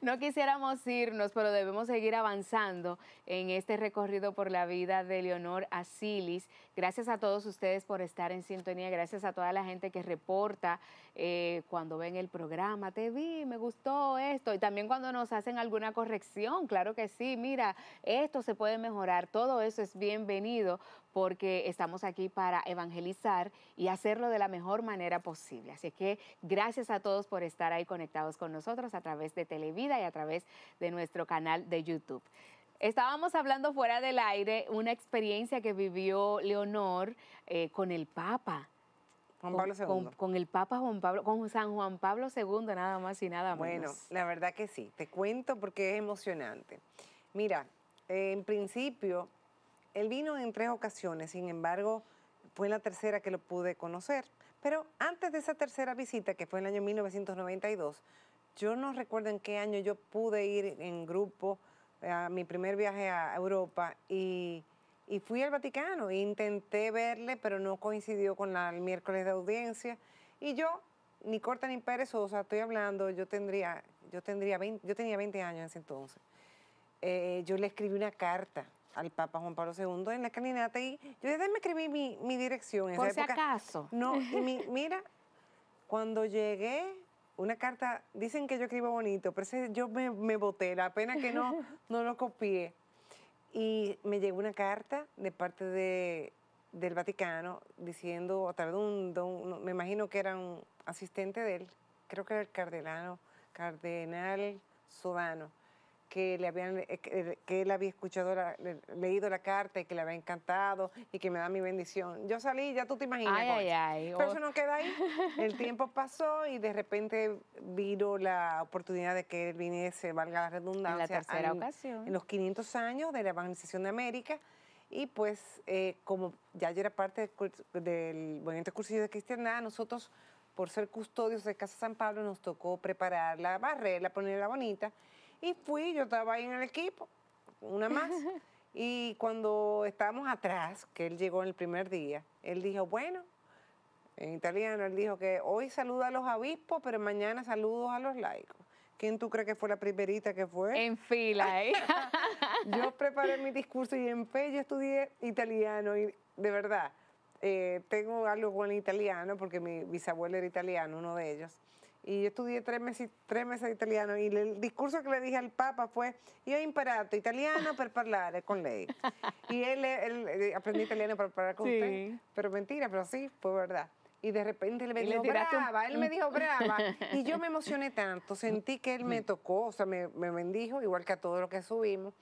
No quisiéramos irnos, pero debemos seguir avanzando en este recorrido por la vida de Leonor Asilis. Gracias a todos ustedes por estar en sintonía, gracias a toda la gente que reporta eh, cuando ven el programa, te vi, me gustó esto. Y también cuando nos hacen alguna corrección, claro que sí, mira, esto se puede mejorar, todo eso es bienvenido porque estamos aquí para evangelizar y hacerlo de la mejor manera posible. Así que gracias a todos por estar ahí conectados con nosotros a través de Televida y a través de nuestro canal de YouTube. Estábamos hablando fuera del aire una experiencia que vivió Leonor eh, con el Papa. Juan Pablo II. Con, el Papa Juan Pablo, con San Juan Pablo II, nada más y nada menos. Bueno, la verdad que sí. Te cuento porque es emocionante. Mira, eh, en principio, él vino en tres ocasiones, sin embargo, fue la tercera que lo pude conocer. Pero antes de esa tercera visita, que fue en el año 1992, yo no recuerdo en qué año yo pude ir en grupo a mi primer viaje a Europa y y fui al Vaticano. E intenté verle, pero no coincidió con el miércoles de audiencia. Y yo, ni corta ni perezosa, estoy hablando, yo tendría, yo tendría yo tenía 20 años en ese entonces. Eh, yo le escribí una carta al Papa Juan Pablo II en la caninata y yo desde me escribí mi, mi dirección. En Por si acaso. No, y [laughs] mira, cuando llegué, una carta, dicen que yo escribo bonito, pero yo me, me boté, la pena que no, [laughs] no lo copié. Y me llegó una carta de parte de, del Vaticano diciendo, a través un, me imagino que era un asistente de él, creo que era el cardenal, cardenal que, le habían, eh, que, él había escuchado, leído la carta y que le había encantado y que me da mi bendición. Yo salí, ya tú te imaginas. Pero eso oh. no queda ahí. [laughs] El tiempo pasó y de repente vino la oportunidad de que él viniese, valga la redundancia. En la tercera ocasión. En los 500 años de la evangelización de América. Y pues, eh, como ya yo era parte del, movimiento cursillo de cristiandad, nosotros, por ser custodios de Casa San Pablo, nos tocó preparar la barrerla, ponerla bonita. Y fui, yo estaba ahí en el equipo, una más. [laughs] y cuando estábamos atrás, que él llegó el primer día, él dijo, bueno, en italiano, él dijo que hoy saluda a los obispos, pero mañana saludos a los laicos. ¿Quién tú crees que fue la primerita que fue? En fila, [laughs] ¿eh? [laughs] yo preparé mi discurso y en fe yo estudié italiano y de verdad, eh, tengo algo con italiano porque mi bisabuelo era italiano, uno de ellos y yo estudié tres meses, tres meses de italiano y el discurso que le dije al Papa fue, yo imparato eh, italiano para hablar con ley. Y él, él, italiano para hablar con usted, pero mentira, pero sí, fue verdad. Y de repente él me dijo, brava, él me dijo, brava. Y yo me emocioné tanto, sentí que él me [laughs] tocó, o sea, me, me bendijo, igual que a todo lo que subimos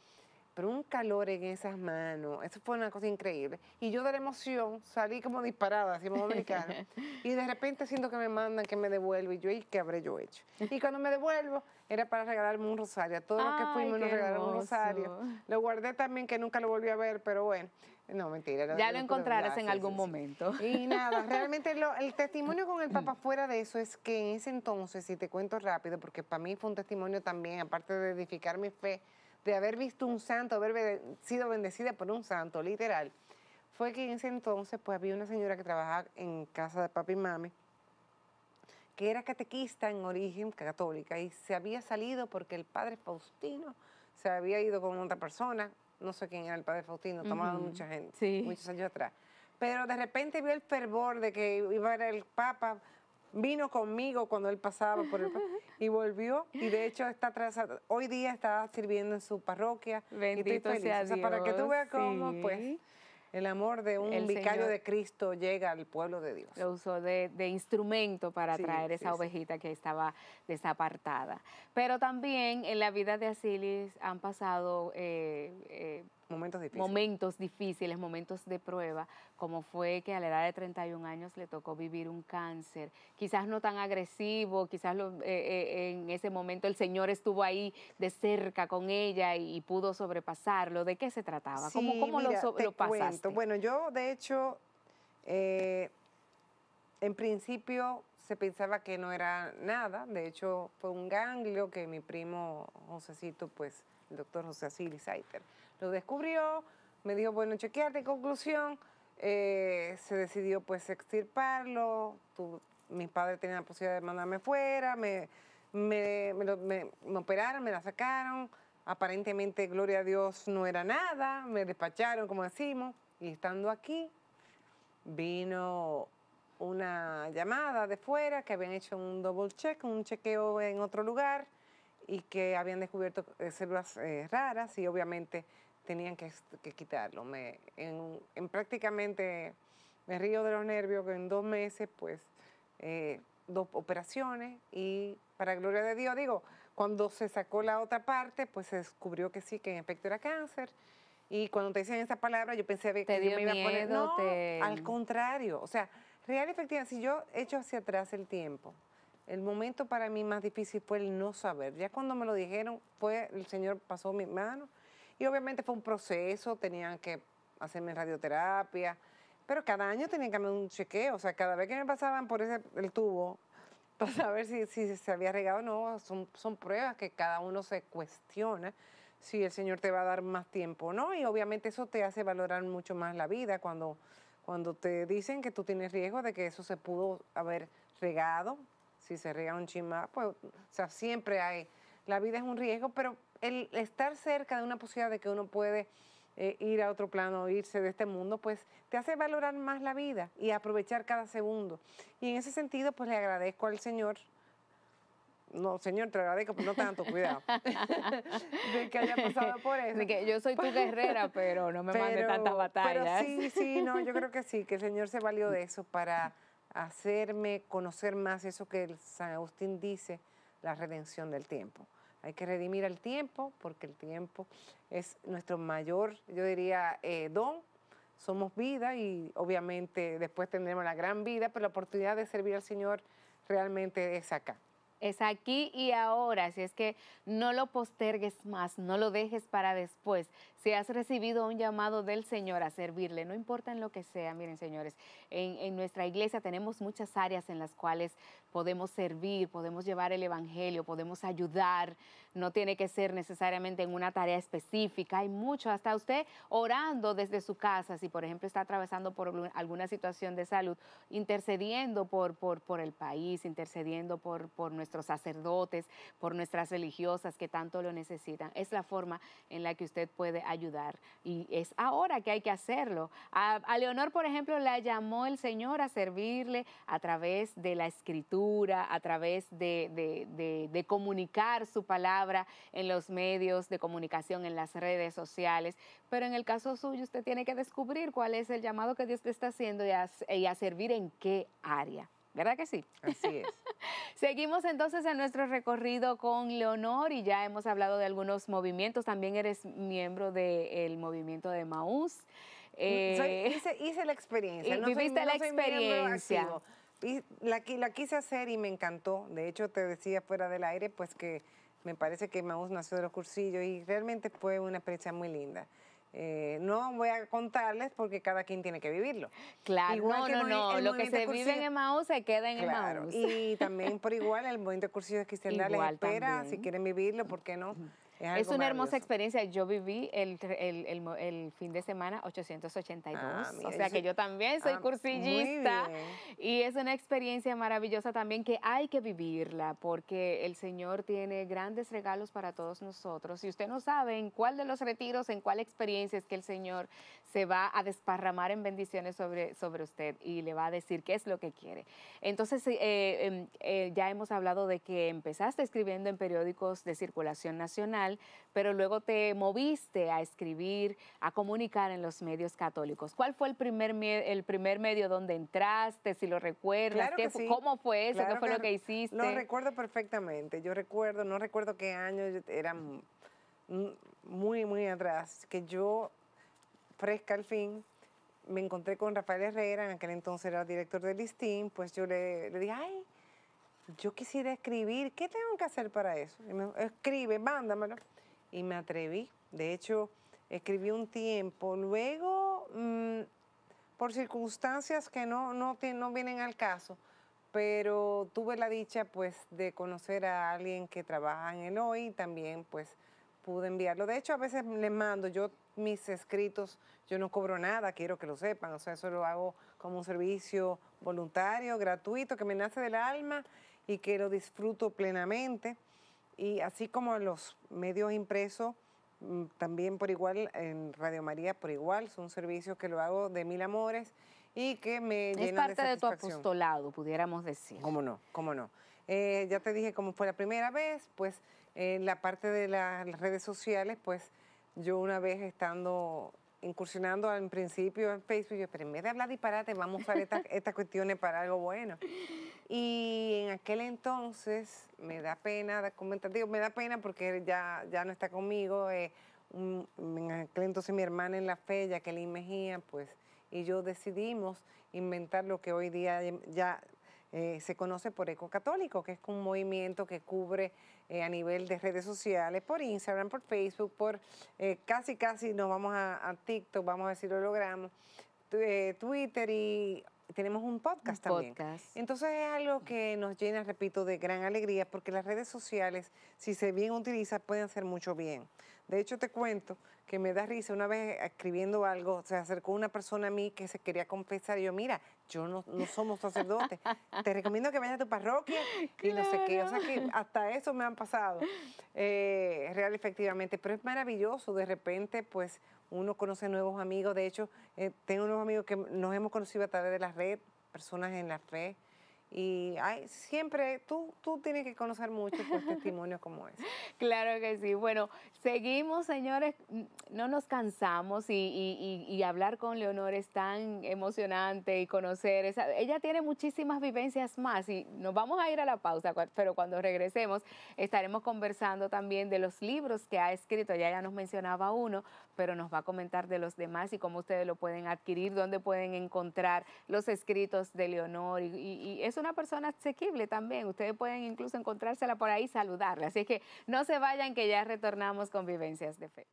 pero un calor en esas manos, eso fue una cosa increíble. Y yo de la emoción salí como disparada, así como americana. y de repente siento que me mandan que me devuelvo, y yo, ¿y qué habré yo hecho? Y cuando me devuelvo, era para regalarme un rosario, a todos los que fuimos nos regalaron un rosario. Lo guardé también, que nunca lo volví a ver, pero bueno. No, mentira. ya lo encontrarás en algún momento. Y nada, [laughs] realmente el testimonio con el papá mm. fuera de eso es que en ese entonces, si te cuento rápido, porque para mí fue un testimonio también, aparte de edificar mi fe, de haber visto un santo, haber sido bendecida por un santo, literal, fue que en ese entonces pues había una señora que trabajaba en casa de papi y mami, que era catequista en origen católica y se había salido porque el padre Faustino se había ido con otra persona, no sé quién era el padre Faustino, tomaba mucha gente, muchos años atrás. Pero de repente vio el fervor de que iba a el Papa, vino conmigo cuando él pasaba por el [laughs] y volvió y de hecho está hoy día está sirviendo en su parroquia Bendito y para que tú veas cómo pues el amor de un vicario de Cristo llega al pueblo de Dios. Lo usó de, instrumento para traer esa ovejita que estaba desapartada. Pero también en la vida de Asilis han pasado eh, eh, Momentos difíciles. Momentos difíciles, momentos de prueba, como fue que a la edad de 31 años le tocó vivir un cáncer, quizás no tan agresivo, quizás eh, eh, en ese momento el Señor estuvo ahí de cerca con ella y, pudo sobrepasarlo. ¿De qué se trataba? ¿Cómo, lo, Bueno, yo de hecho, eh, en principio se pensaba que no era nada, de hecho fue un ganglio que mi primo Josecito, pues el doctor José Asili Saiter, lo descubrió, me dijo, bueno, chequearte. En conclusión, eh, se decidió pues extirparlo, mis padres tenían la posibilidad de mandarme fuera, me, operaron, me la sacaron, aparentemente, gloria a Dios, no era nada, me despacharon, como decimos, y estando aquí, vino una llamada de fuera que habían hecho un double check, un chequeo en otro lugar y que habían descubierto células eh, raras y obviamente tenían que, quitarlo. Me, en, prácticamente, me río de los nervios que en dos meses, pues, eh, dos operaciones y para gloria de Dios, digo, cuando se sacó la otra parte, pues se descubrió que sí, que en efecto era cáncer. Y cuando te dicen esa palabra, yo pensé que Dios me iba a poner. No, al contrario. O sea, real efectiva, si yo echo hacia atrás el tiempo, el momento para mí más difícil fue el no saber. Ya cuando me lo dijeron, fue el Señor pasó mi mano y obviamente fue un proceso, tenían que hacerme radioterapia, pero cada año tenían que hacerme un chequeo, o sea, cada vez que me pasaban por ese, el tubo [laughs] para saber si, si se había regado o no, son, son pruebas que cada uno se cuestiona si el Señor te va a dar más tiempo o no, y obviamente eso te hace valorar mucho más la vida cuando, cuando te dicen que tú tienes riesgo de que eso se pudo haber regado, si se rega un chisma, pues, o sea, siempre hay, la vida es un riesgo, pero el estar cerca de una posibilidad de que uno puede eh, ir a otro plano, o irse de este mundo, pues te hace valorar más la vida y aprovechar cada segundo. Y en ese sentido, pues le agradezco al Señor. No, señor, te agradezco, pero no tanto, cuidado. [laughs] de que haya pasado por eso. De que yo soy tu pues, guerrera, pero no me mande tantas batallas. Pero sí, sí, no, yo creo que sí, que el Señor se valió de eso para hacerme conocer más eso que el San Agustín dice, la redención del tiempo. Hay que redimir el tiempo porque el tiempo es nuestro mayor, yo diría, eh, don. Somos vida y obviamente después tendremos la gran vida, pero la oportunidad de servir al Señor realmente es acá. Es aquí y ahora, así es que no lo postergues más, no lo dejes para después. Si has recibido un llamado del Señor a servirle, no importa en lo que sea, miren señores, en, en, nuestra iglesia tenemos muchas áreas en las cuales podemos servir, podemos llevar el Evangelio, podemos ayudar, no tiene que ser necesariamente en una tarea específica, hay mucho, hasta usted orando desde su casa, si por ejemplo está atravesando por alguna situación de salud, intercediendo por, por, por el país, intercediendo por, por nuestros sacerdotes, por nuestras religiosas que tanto lo necesitan. Es la forma en la que usted puede ayudar y es ahora que hay que hacerlo. a Leonor, por ejemplo, la llamó el Señor a servirle a través de la escritura a través de, comunicar su palabra en los medios de comunicación, en las redes sociales. Pero en el caso suyo, usted tiene que descubrir cuál es el llamado que Dios te está haciendo y a, servir en qué área. ¿Verdad que sí? Así es. [laughs] Seguimos entonces en nuestro recorrido con Leonor y ya hemos hablado de algunos movimientos. También eres miembro del movimiento de Maús. Mm, eh, hice, la experiencia. [laughs] No la experiencia y la, la quise hacer y me encantó. De hecho, te decía fuera del aire, pues que me parece que Maús nació de los cursillos y realmente fue una experiencia muy linda. Eh, no voy a contarles porque cada quien tiene que vivirlo. Claro, no, no, Lo que se vive en Emmaus se queda en claro, Y también por igual el movimiento de cursillos de Cristian [laughs] espera. Si quieren vivirlo, ¿por qué no? Es, una hermosa experiencia. Yo viví el, el, fin de semana 882. Ah, o sea que yo también soy cursillista. Y es una experiencia maravillosa también que hay que vivirla porque el Señor tiene grandes regalos para todos nosotros. Y usted no sabe en cuál de los retiros, en cuál experiencia es que el Señor se va a desparramar en bendiciones sobre, sobre usted y le va a decir qué es lo que quiere. Entonces, eh, em, eh, ya hemos hablado de que empezaste escribiendo en periódicos de circulación nacional pero luego te moviste a escribir, a comunicar en los medios católicos. ¿Cuál fue el primer, el primer medio donde entraste, si lo recuerdas? ¿Cómo fue eso? ¿Qué fue lo que hiciste? Lo recuerdo perfectamente. Yo recuerdo, no recuerdo qué año, era muy, muy atrás, que yo, fresca al fin, me encontré con Rafael Herrera, en aquel entonces era director del Listín, pues yo le, le dije, ay, yo quisiera escribir, ¿qué tengo que hacer para eso? escribe, mándamelo. Y me atreví. De hecho, escribí un tiempo. Luego, mm, por circunstancias que no, no, no vienen al caso, pero tuve la dicha pues de conocer a alguien que trabaja en el hoy y también pues pude enviarlo. De hecho, a veces les mando yo mis escritos, yo no cobro nada, quiero que lo sepan, o sea, eso lo hago como un servicio voluntario, gratuito, que me nace del alma y que lo disfruto plenamente. Y así como los medios impresos, mm, también por igual, en Radio María por igual, son servicios que lo hago de mil amores y que me es llenan de satisfacción. Es parte de tu apostolado, pudiéramos decir. ¿Cómo no? ¿Cómo no? Eh, ya te dije, como fue la primera vez, pues en la parte de las redes sociales, pues yo una vez estando incursionando al principio en Facebook, yo, pero en vez de hablar disparate, vamos a usar [laughs] estas cuestiones para algo bueno. Y en aquel entonces me da pena comentar, digo, me da pena porque ya, ya no está conmigo. Eh, en aquel entonces mi hermana en la fe, Jacqueline Mejía, pues, y yo decidimos inventar lo que hoy día ya eh, se conoce por Eco Católico, que es un movimiento que cubre eh, a nivel de redes sociales, por Instagram, por Facebook, por casi casi nos vamos a, a, TikTok, vamos a decir lo logramos, Twitter y tenemos un podcast también. Entonces es algo que nos llena, repito, de gran alegría porque las redes sociales, si se bien utilizan, pueden hacer mucho bien. De hecho, te cuento que me da risa. Una vez escribiendo algo, se acercó una persona a mí que se quería confesar. Y yo, mira, yo no, somos sacerdotes. Te recomiendo que vayas a tu parroquia y no sé qué. O sea que hasta eso me han pasado. Eh, real, efectivamente. Pero es maravilloso. De repente, pues uno conoce nuevos amigos. De hecho, eh, tengo unos amigos que nos hemos conocido a través de la red, personas en la red. Y hay, siempre tú, tú tienes que conocer mucho por testimonios como ese. [laughs] Claro que sí. Bueno, seguimos, señores. No nos cansamos y, hablar con Leonor es tan emocionante y conocer. Esa, ella tiene muchísimas vivencias más y nos vamos a ir a la pausa, pero cuando regresemos estaremos conversando también de los libros que ha escrito. Ya nos mencionaba uno, pero nos va a comentar de los demás y cómo ustedes lo pueden adquirir, dónde pueden encontrar los escritos de Leonor. Y, es una persona asequible también. Ustedes pueden incluso encontrársela por ahí y saludarla. Así que no se vayan, que ya retornamos con Vivencias de Fe.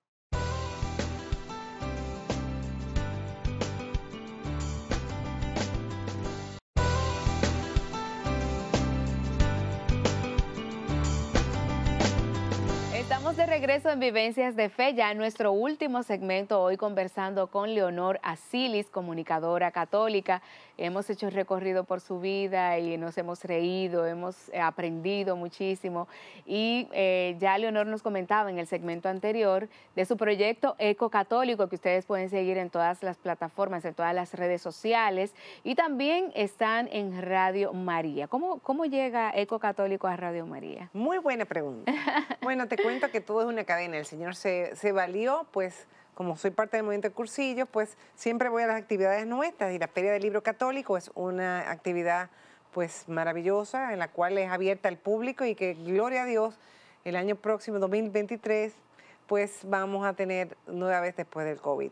de regreso en Vivencias de Fe, ya en nuestro último segmento, hoy conversando con Leonor Asilis, comunicadora católica. Hemos hecho un recorrido por su vida y nos hemos reído, hemos eh, aprendido muchísimo. Y eh, ya Leonor nos comentaba en el segmento anterior de su proyecto Eco Católico, que ustedes pueden seguir en todas las plataformas, en todas las redes sociales y también están en Radio María. ¿Cómo, cómo llega Eco Católico a Radio María? Muy buena pregunta. bueno, te cuento que todo es una cadena. El Señor se, valió, pues como soy parte del movimiento de cursillos, pues siempre voy a las actividades nuestras y la Feria del Libro Católico es una actividad pues maravillosa en la cual es abierta al público y que gloria a Dios el año próximo 2023 pues vamos a tener nueva vez después del COVID.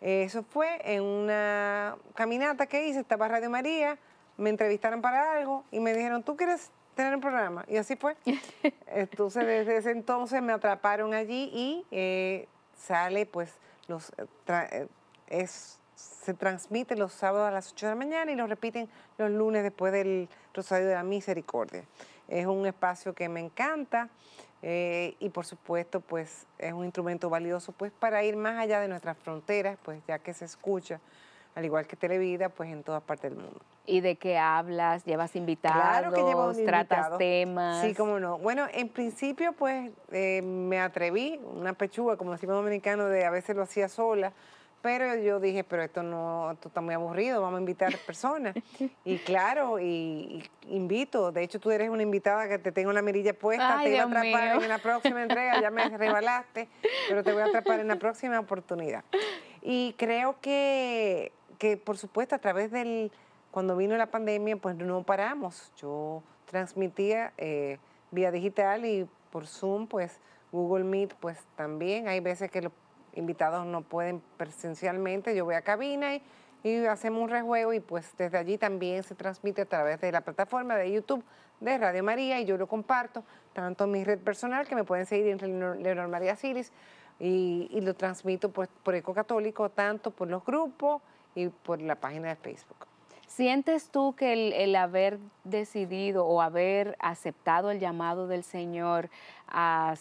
Eso fue en una caminata que hice, estaba Radio María, me entrevistaron para algo y me dijeron, ¿tú quieres tener un programa. Y así fue. [laughs] Entonces, desde ese entonces me atraparon allí y eh, sale, pues, los eh, eh, es, se transmite los sábados a las 8 de la mañana y lo repiten los lunes después del Rosario de la Misericordia. Es un espacio que me encanta y por supuesto pues es un instrumento valioso pues para ir más allá de nuestras fronteras pues ya que se escucha al igual que Televida, pues en todas partes del mundo. ¿Y de qué hablas? ¿Llevas invitados? Claro que llevo ¿Tratas temas? Sí, cómo no. Bueno, en principio, pues eh, me atreví, una pechuga, como decimos dominicano, de a veces lo hacía sola. Pero yo dije, pero esto no, esto está muy aburrido, vamos a invitar [laughs] personas. y claro, y, invito. De hecho, tú eres una invitada que te tengo la mirilla puesta, te voy a atrapar en la próxima entrega, ya me [laughs] rebalaste, pero te voy a atrapar en la próxima oportunidad. Y creo que que por supuesto a través del, cuando vino la pandemia, pues no paramos. Yo transmitía eh, vía digital y por Zoom, pues Google Meet, pues también hay veces que los invitados no pueden presencialmente, yo voy a cabina y, hacemos un rejuego y pues desde allí también se transmite a través de la plataforma de YouTube de Radio María y yo lo comparto tanto en mi red personal que me pueden seguir en Leonor María Siris y, y, lo transmito pues por Eco Católico tanto por los grupos y por la página de Facebook. ¿Sientes tú que el, haber decidido o haber aceptado el llamado del Señor a,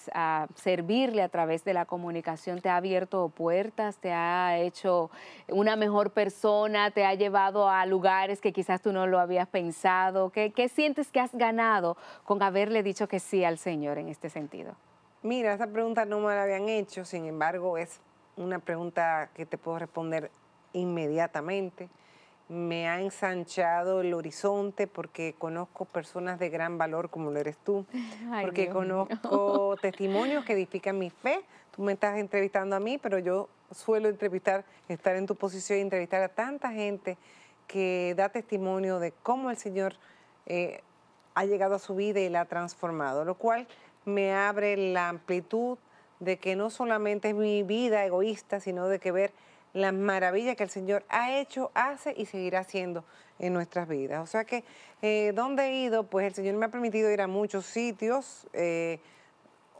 servirle a través de la comunicación te ha abierto puertas, te ha hecho una mejor persona, te ha llevado a lugares que quizás tú no lo habías pensado? ¿Qué, qué sientes que has ganado con haberle dicho que sí al Señor en este sentido? Mira, esa pregunta no me la habían hecho, sin embargo es una pregunta que te puedo responder inmediatamente. Me ha ensanchado el horizonte porque conozco personas de gran valor como lo eres tú, [laughs] porque conozco [laughs] testimonios que edifican mi fe. Tú me estás entrevistando a mí, pero yo suelo entrevistar, estar en tu posición y entrevistar a tanta gente que da testimonio de cómo el Señor eh, ha llegado a su vida y la ha transformado, lo cual me abre la amplitud de que no solamente es mi vida egoísta, sino de que ver ...las maravillas que el Señor ha hecho, hace y seguirá haciendo en nuestras vidas. O sea que, eh, ¿dónde he ido? Pues el Señor me ha permitido ir a muchos sitios. Eh,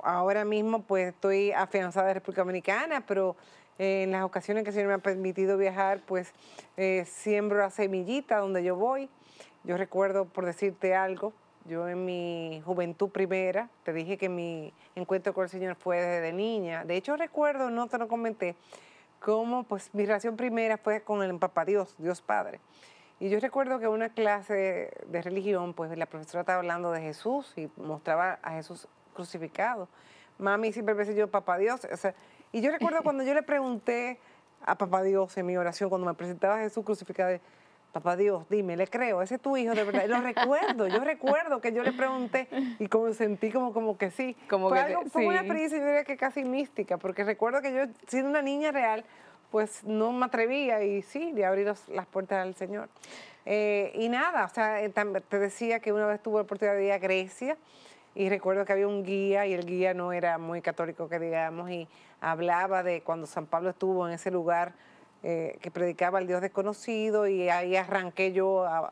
ahora mismo pues estoy afianzada de República Dominicana, pero eh, en las ocasiones que el Señor me ha permitido viajar, pues siembro a semillita donde yo voy. Yo recuerdo, por decirte algo, yo en mi juventud primera, te dije que mi encuentro con el Señor fue desde niña. De hecho, recuerdo, no te lo comenté, cómo, pues mi relación primera fue con el papá Dios, Dios Padre. Y yo recuerdo que en una clase de religión, pues la profesora estaba hablando de Jesús y mostraba a Jesús crucificado. Mami siempre me decía yo, papá Dios. y yo recuerdo [laughs] cuando yo le pregunté a papá Dios en mi oración, cuando me presentaba a Jesús crucificado, papá Dios, dime, le creo, ese es tu hijo de verdad. Y lo recuerdo, yo recuerdo que yo le pregunté y como sentí como, como que sí. Como fue, que algo, fue una experiencia, que casi mística, porque recuerdo que yo, siendo una niña real, pues no me atrevía y sí, de abrir las puertas al Señor. Eh, y nada, o sea, eh, te decía que una vez tuve la oportunidad de ir a Grecia y recuerdo que había un guía y el guía no era muy católico que digamos y hablaba de cuando San Pablo estuvo en ese lugar eh, que predicaba al Dios desconocido y ahí arranqué yo a,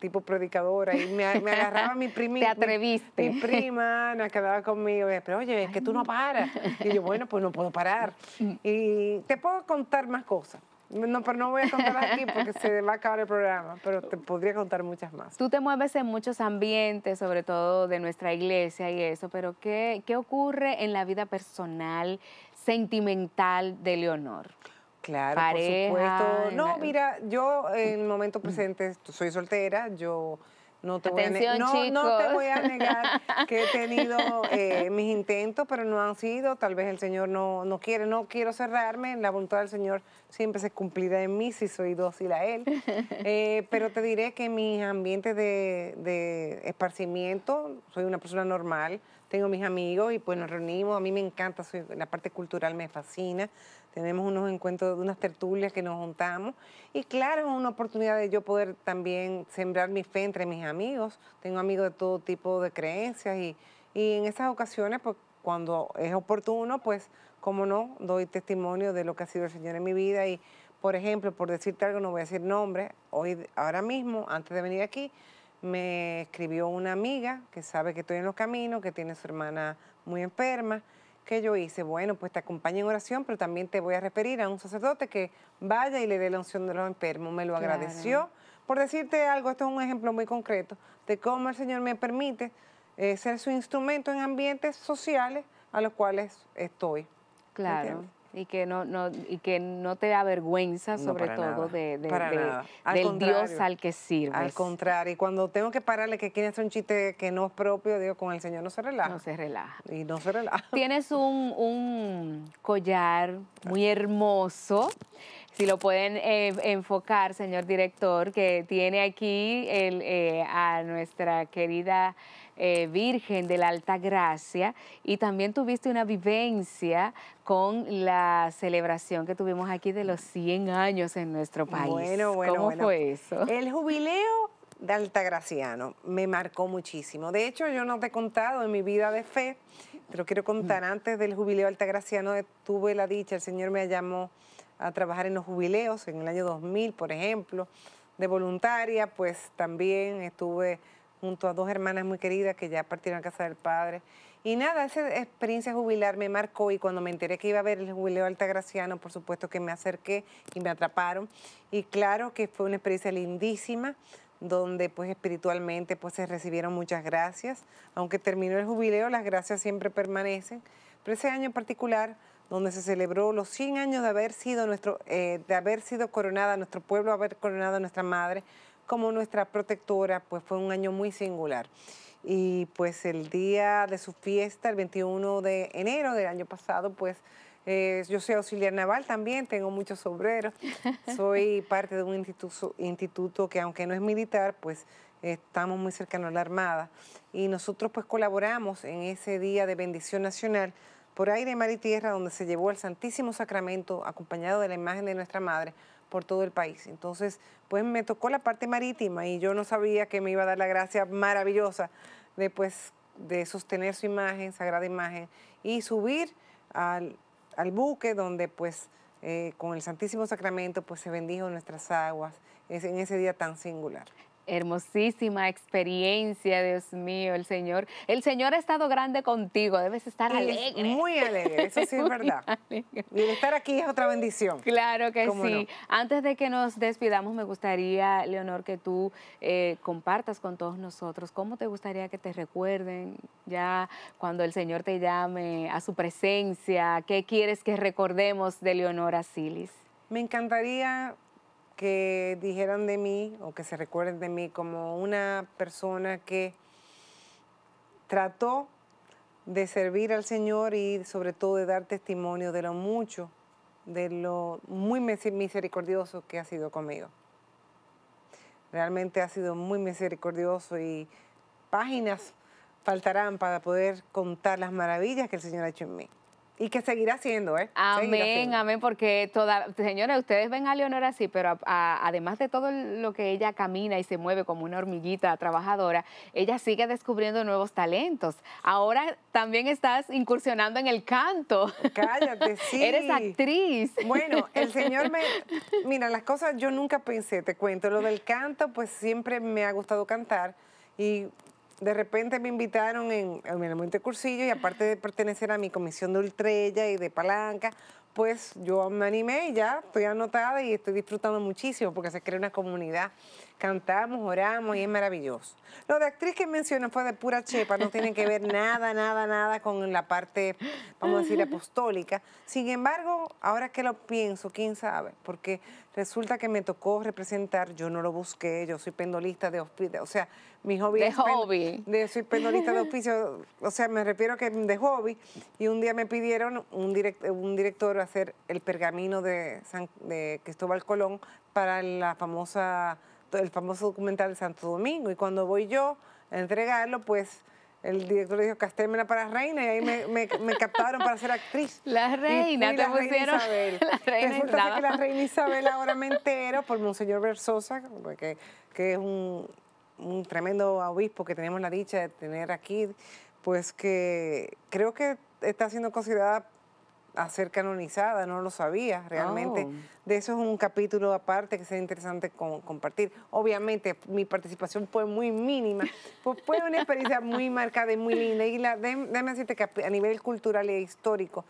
tipo predicadora y me, agarraba mi prima. [laughs] Te atreviste. Mi, prima nos quedaba conmigo pero oye, es que tú no paras. Y yo, bueno, pues no puedo parar. Mm. Y te puedo contar más cosas. No, pero no voy a contar aquí porque se va a acabar el programa, pero te podría contar muchas más. Tú te mueves en muchos ambientes, sobre todo de nuestra iglesia y eso, pero ¿qué, qué ocurre en la vida personal sentimental de Leonor? Claro, por supuesto. No, mira, yo en el momento presente soy soltera, yo... No te, voy a no, te, voy a negar [laughs] que he tenido eh, mis intentos, pero no han sido. Tal vez el Señor no, quiere, no quiero cerrarme. La voluntad del Señor siempre se cumplirá en mí si soy dócil a Él. [laughs] Eh, pero te diré que mis ambientes de, de esparcimiento, soy una persona normal, tengo mis amigos y pues nos reunimos. A mí me encanta, la parte cultural me fascina. Tenemos unos encuentros, unas tertulias que nos juntamos. Y claro, es una oportunidad de yo poder también sembrar mi fe entre mis amigos. Tengo amigos de todo tipo de creencias y, en esas ocasiones, pues cuando es oportuno, pues como no, doy testimonio de lo que ha sido el Señor en mi vida. Y por ejemplo, por decirte algo, no voy a decir nombre, hoy, ahora mismo, antes de venir aquí, me escribió una amiga que sabe que estoy en los caminos, que tiene su hermana muy enferma, que yo hice, bueno, pues te acompaño en oración, pero también te voy a referir a un sacerdote que vaya y le dé la unción de los enfermos. Me lo agradeció. Por decirte algo, esto es un ejemplo muy concreto de cómo el Señor me permite eh, ser su instrumento en ambientes sociales a los cuales estoy. Claro y que no, no, y que no te da vergüenza, sobre todo, de, del Dios al que sirves. Al contrario, y cuando tengo que pararle que quieres un chiste que no es propio, digo, con el Señor no se relaja. No se relaja. Y no se relaja. [laughs] Tienes un, un collar muy hermoso. Si lo pueden eh, enfocar, señor director, que tiene aquí el, eh, a nuestra querida eh, Virgen de la Alta Gracia y también tuviste una vivencia con la celebración que tuvimos aquí de los 100 años en nuestro país. Bueno, bueno, ¿Cómo fue eso? El jubileo de Altagraciano me marcó muchísimo. De hecho, yo no te he contado en mi vida de fe, pero quiero contar mm. antes del jubileo Altagraciano, eh, tuve la dicha, el Señor me llamó a trabajar en los jubileos en el año 2000, por ejemplo, de voluntaria, pues también estuve junto a dos hermanas muy queridas que ya partieron a casa del padre. Y nada, esa experiencia jubilar me marcó y cuando me enteré que iba a ver el jubileo altagraciano, por supuesto que me acerqué y me atraparon. Y claro que fue una experiencia lindísima donde pues espiritualmente pues se recibieron muchas gracias. Aunque terminó el jubileo, las gracias siempre permanecen. Pero ese año en particular, donde se celebró los 100 años de haber sido, nuestro, eh, de haber sido coronada nuestro pueblo, haber coronado a nuestra madre, como nuestra protectora, pues fue un año muy singular. Y pues el día de su fiesta, el 21 de enero del año pasado, pues eh, yo soy auxiliar naval también, tengo muchos obreros, [laughs] soy parte de un instituto, que aunque no es militar, pues estamos muy cercanos a la Armada. Y nosotros pues colaboramos en ese día de bendición nacional por aire, mar y tierra, donde se llevó el Santísimo Sacramento acompañado de la imagen de nuestra Madre por todo el país. Entonces, pues me tocó la parte marítima y yo no sabía que me iba a dar la gracia maravillosa de, pues, de sostener su imagen, sagrada imagen, y subir al, al buque donde pues eh, con el Santísimo Sacramento pues se bendijo nuestras aguas en ese día tan singular hermosísima experiencia, Dios mío, el Señor. El Señor ha estado grande contigo, debes estar alegre. Muy alegre, eso sí es [laughs] verdad. Y estar aquí es otra bendición. Claro que sí. Antes de que nos despidamos, me gustaría, Leonor, que tú eh, compartas con todos nosotros cómo te gustaría que te recuerden ya cuando el Señor te llame a su presencia, qué quieres que recordemos de Leonora Silis. Me encantaría que dijeran de mí o que se recuerden de mí como una persona que trató de servir al Señor y sobre todo de dar testimonio de lo mucho, de lo muy misericordioso que ha sido conmigo. Realmente ha sido muy misericordioso y páginas faltarán para poder contar las maravillas que el Señor ha hecho en mí. Y que seguirá siendo, ¿eh? Amén, amén, porque toda, señores, ustedes ven a Leonora así, pero además de todo lo que ella camina y se mueve como una hormiguita trabajadora, ella sigue descubriendo nuevos talentos. Ahora también estás incursionando en el canto. Cállate, [laughs] sí. Eres actriz. Bueno, el [laughs] Señor me... Mira, las cosas yo nunca pensé, te cuento. Lo del canto, pues siempre me ha gustado cantar y de repente me invitaron en, en el de Cursillo y aparte de pertenecer a mi comisión de Ultrella y de Palanca, pues yo me animé y ya estoy anotada y estoy disfrutando muchísimo porque se crea una comunidad cantamos, oramos y es maravilloso. Lo de actriz que menciona fue de pura chepa, no tiene que ver nada, nada, nada con la parte, vamos a decir, apostólica. Sin embargo, ahora que lo pienso, quién sabe, porque resulta que me tocó representar, yo no lo busqué, yo soy pendolista de hospicio, o sea, mi hobby de hobby. de, soy pendolista de oficio, o sea, me refiero que de hobby, y un día me pidieron un, un director hacer el pergamino de, San, de Cristóbal Colón para la famosa el famoso documental de Santo Domingo. Y cuando voy yo a entregarlo, pues el director dijo castémela para reina y ahí me, captaron para ser actriz. [laughs] La reina, y, [laughs] la Isabel. Resulta que la reina Isabel ahora me entero por Monseñor Versosa, que, que es un, un, tremendo obispo que tenemos la dicha de tener aquí, pues que creo que está siendo considerada a ser canonizada, no lo sabía realmente. Oh. De eso es un capítulo aparte que sería interesante compartir. Obviamente mi participación fue muy mínima, pues fue una experiencia muy marcada y muy linda. Y la, déjame decirte que a nivel cultural e histórico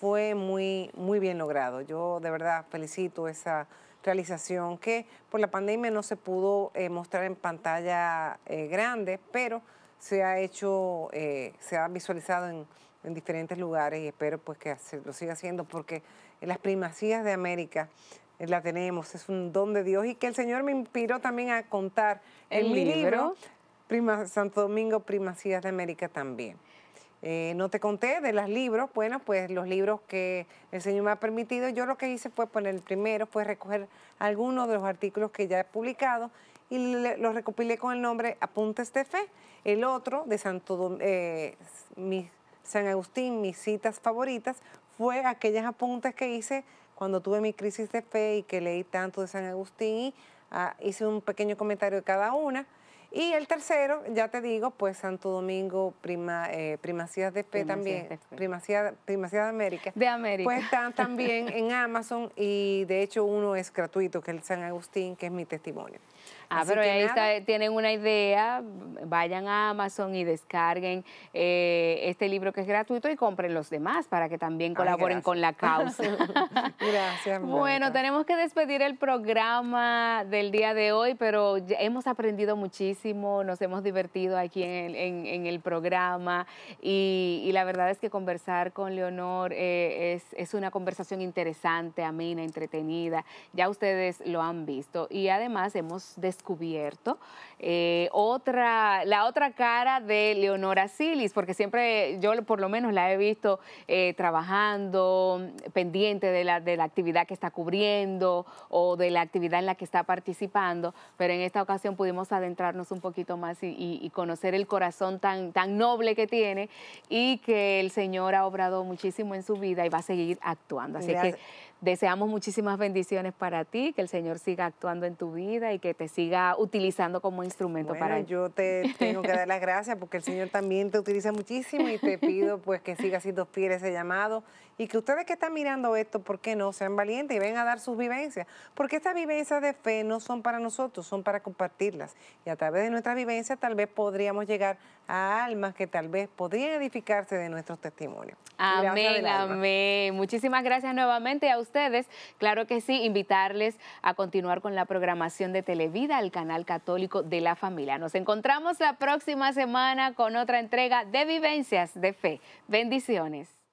fue muy, muy bien logrado. Yo de verdad felicito esa realización que por la pandemia no se pudo eh, mostrar en pantalla eh, grande, pero se ha hecho, eh, se ha visualizado en en diferentes lugares y espero pues que lo siga haciendo porque las primacías de América eh, la tenemos, es un don de Dios y que el Señor me inspiró también a contar en mi libro, Prima, Santo Domingo, Primacías de América también. Eh, no te conté de los libros, bueno, pues los libros que el Señor me ha permitido, yo lo que hice fue poner el primero, fue recoger algunos de los artículos que ya he publicado y los recopilé con el nombre Apuntes de Fe, el otro de Santo Domingo, eh, San Agustín, mis citas favoritas, fue aquellas apuntes que hice cuando tuve mi crisis de fe y que leí tanto de San Agustín ah, hice un pequeño comentario de cada una. Y el tercero, ya te digo, pues Santo Domingo, prima, eh, de también, Primacía, de América. De América. Pues están también en Amazon y de hecho uno es gratuito, que es el San Agustín, que es mi testimonio. Ah, pero ahí eh, tienen una idea, vayan a Amazon y descarguen eh, este libro que es gratuito y compren los demás para que también colaboren con la causa. [laughs] gracias. Bueno, tenemos que despedir el programa del día de hoy, pero hemos aprendido muchísimo nos hemos divertido aquí en el, programa y, la verdad es que conversar con Leonor eh, es, una conversación interesante, amena, entretenida, ya ustedes lo han visto y además hemos descubierto eh, otra, la otra cara de Leonora Silis, porque siempre yo por lo menos la he visto eh, trabajando, pendiente de la, de la actividad que está cubriendo o de la actividad en la que está participando, pero en esta ocasión pudimos adentrarnos un poquito más y, conocer el corazón tan, tan noble que tiene y que el Señor ha obrado muchísimo en su vida y va a seguir actuando. Así que deseamos muchísimas bendiciones para ti, que el Señor siga actuando en tu vida y que te siga utilizando como instrumento bueno, para yo te tengo que dar las gracias porque el Señor también te utiliza muchísimo y te [laughs] pido pues que sigas siendo fiel ese llamado y que ustedes que están mirando esto, ¿por qué no? Sean valientes y vengan a dar sus vivencias, porque estas vivencias de fe no son para nosotros, son para compartirlas. Y a través de nuestras vivencias tal vez podríamos llegar a almas que tal vez podrían edificarse de nuestros testimonios. Amén, amén. Muchísimas gracias nuevamente a ustedes. Claro que sí, invitarles a continuar con la programación de Televida, al canal católico de la familia. Nos encontramos la próxima semana con otra entrega de Vivencias de Fe. Bendiciones.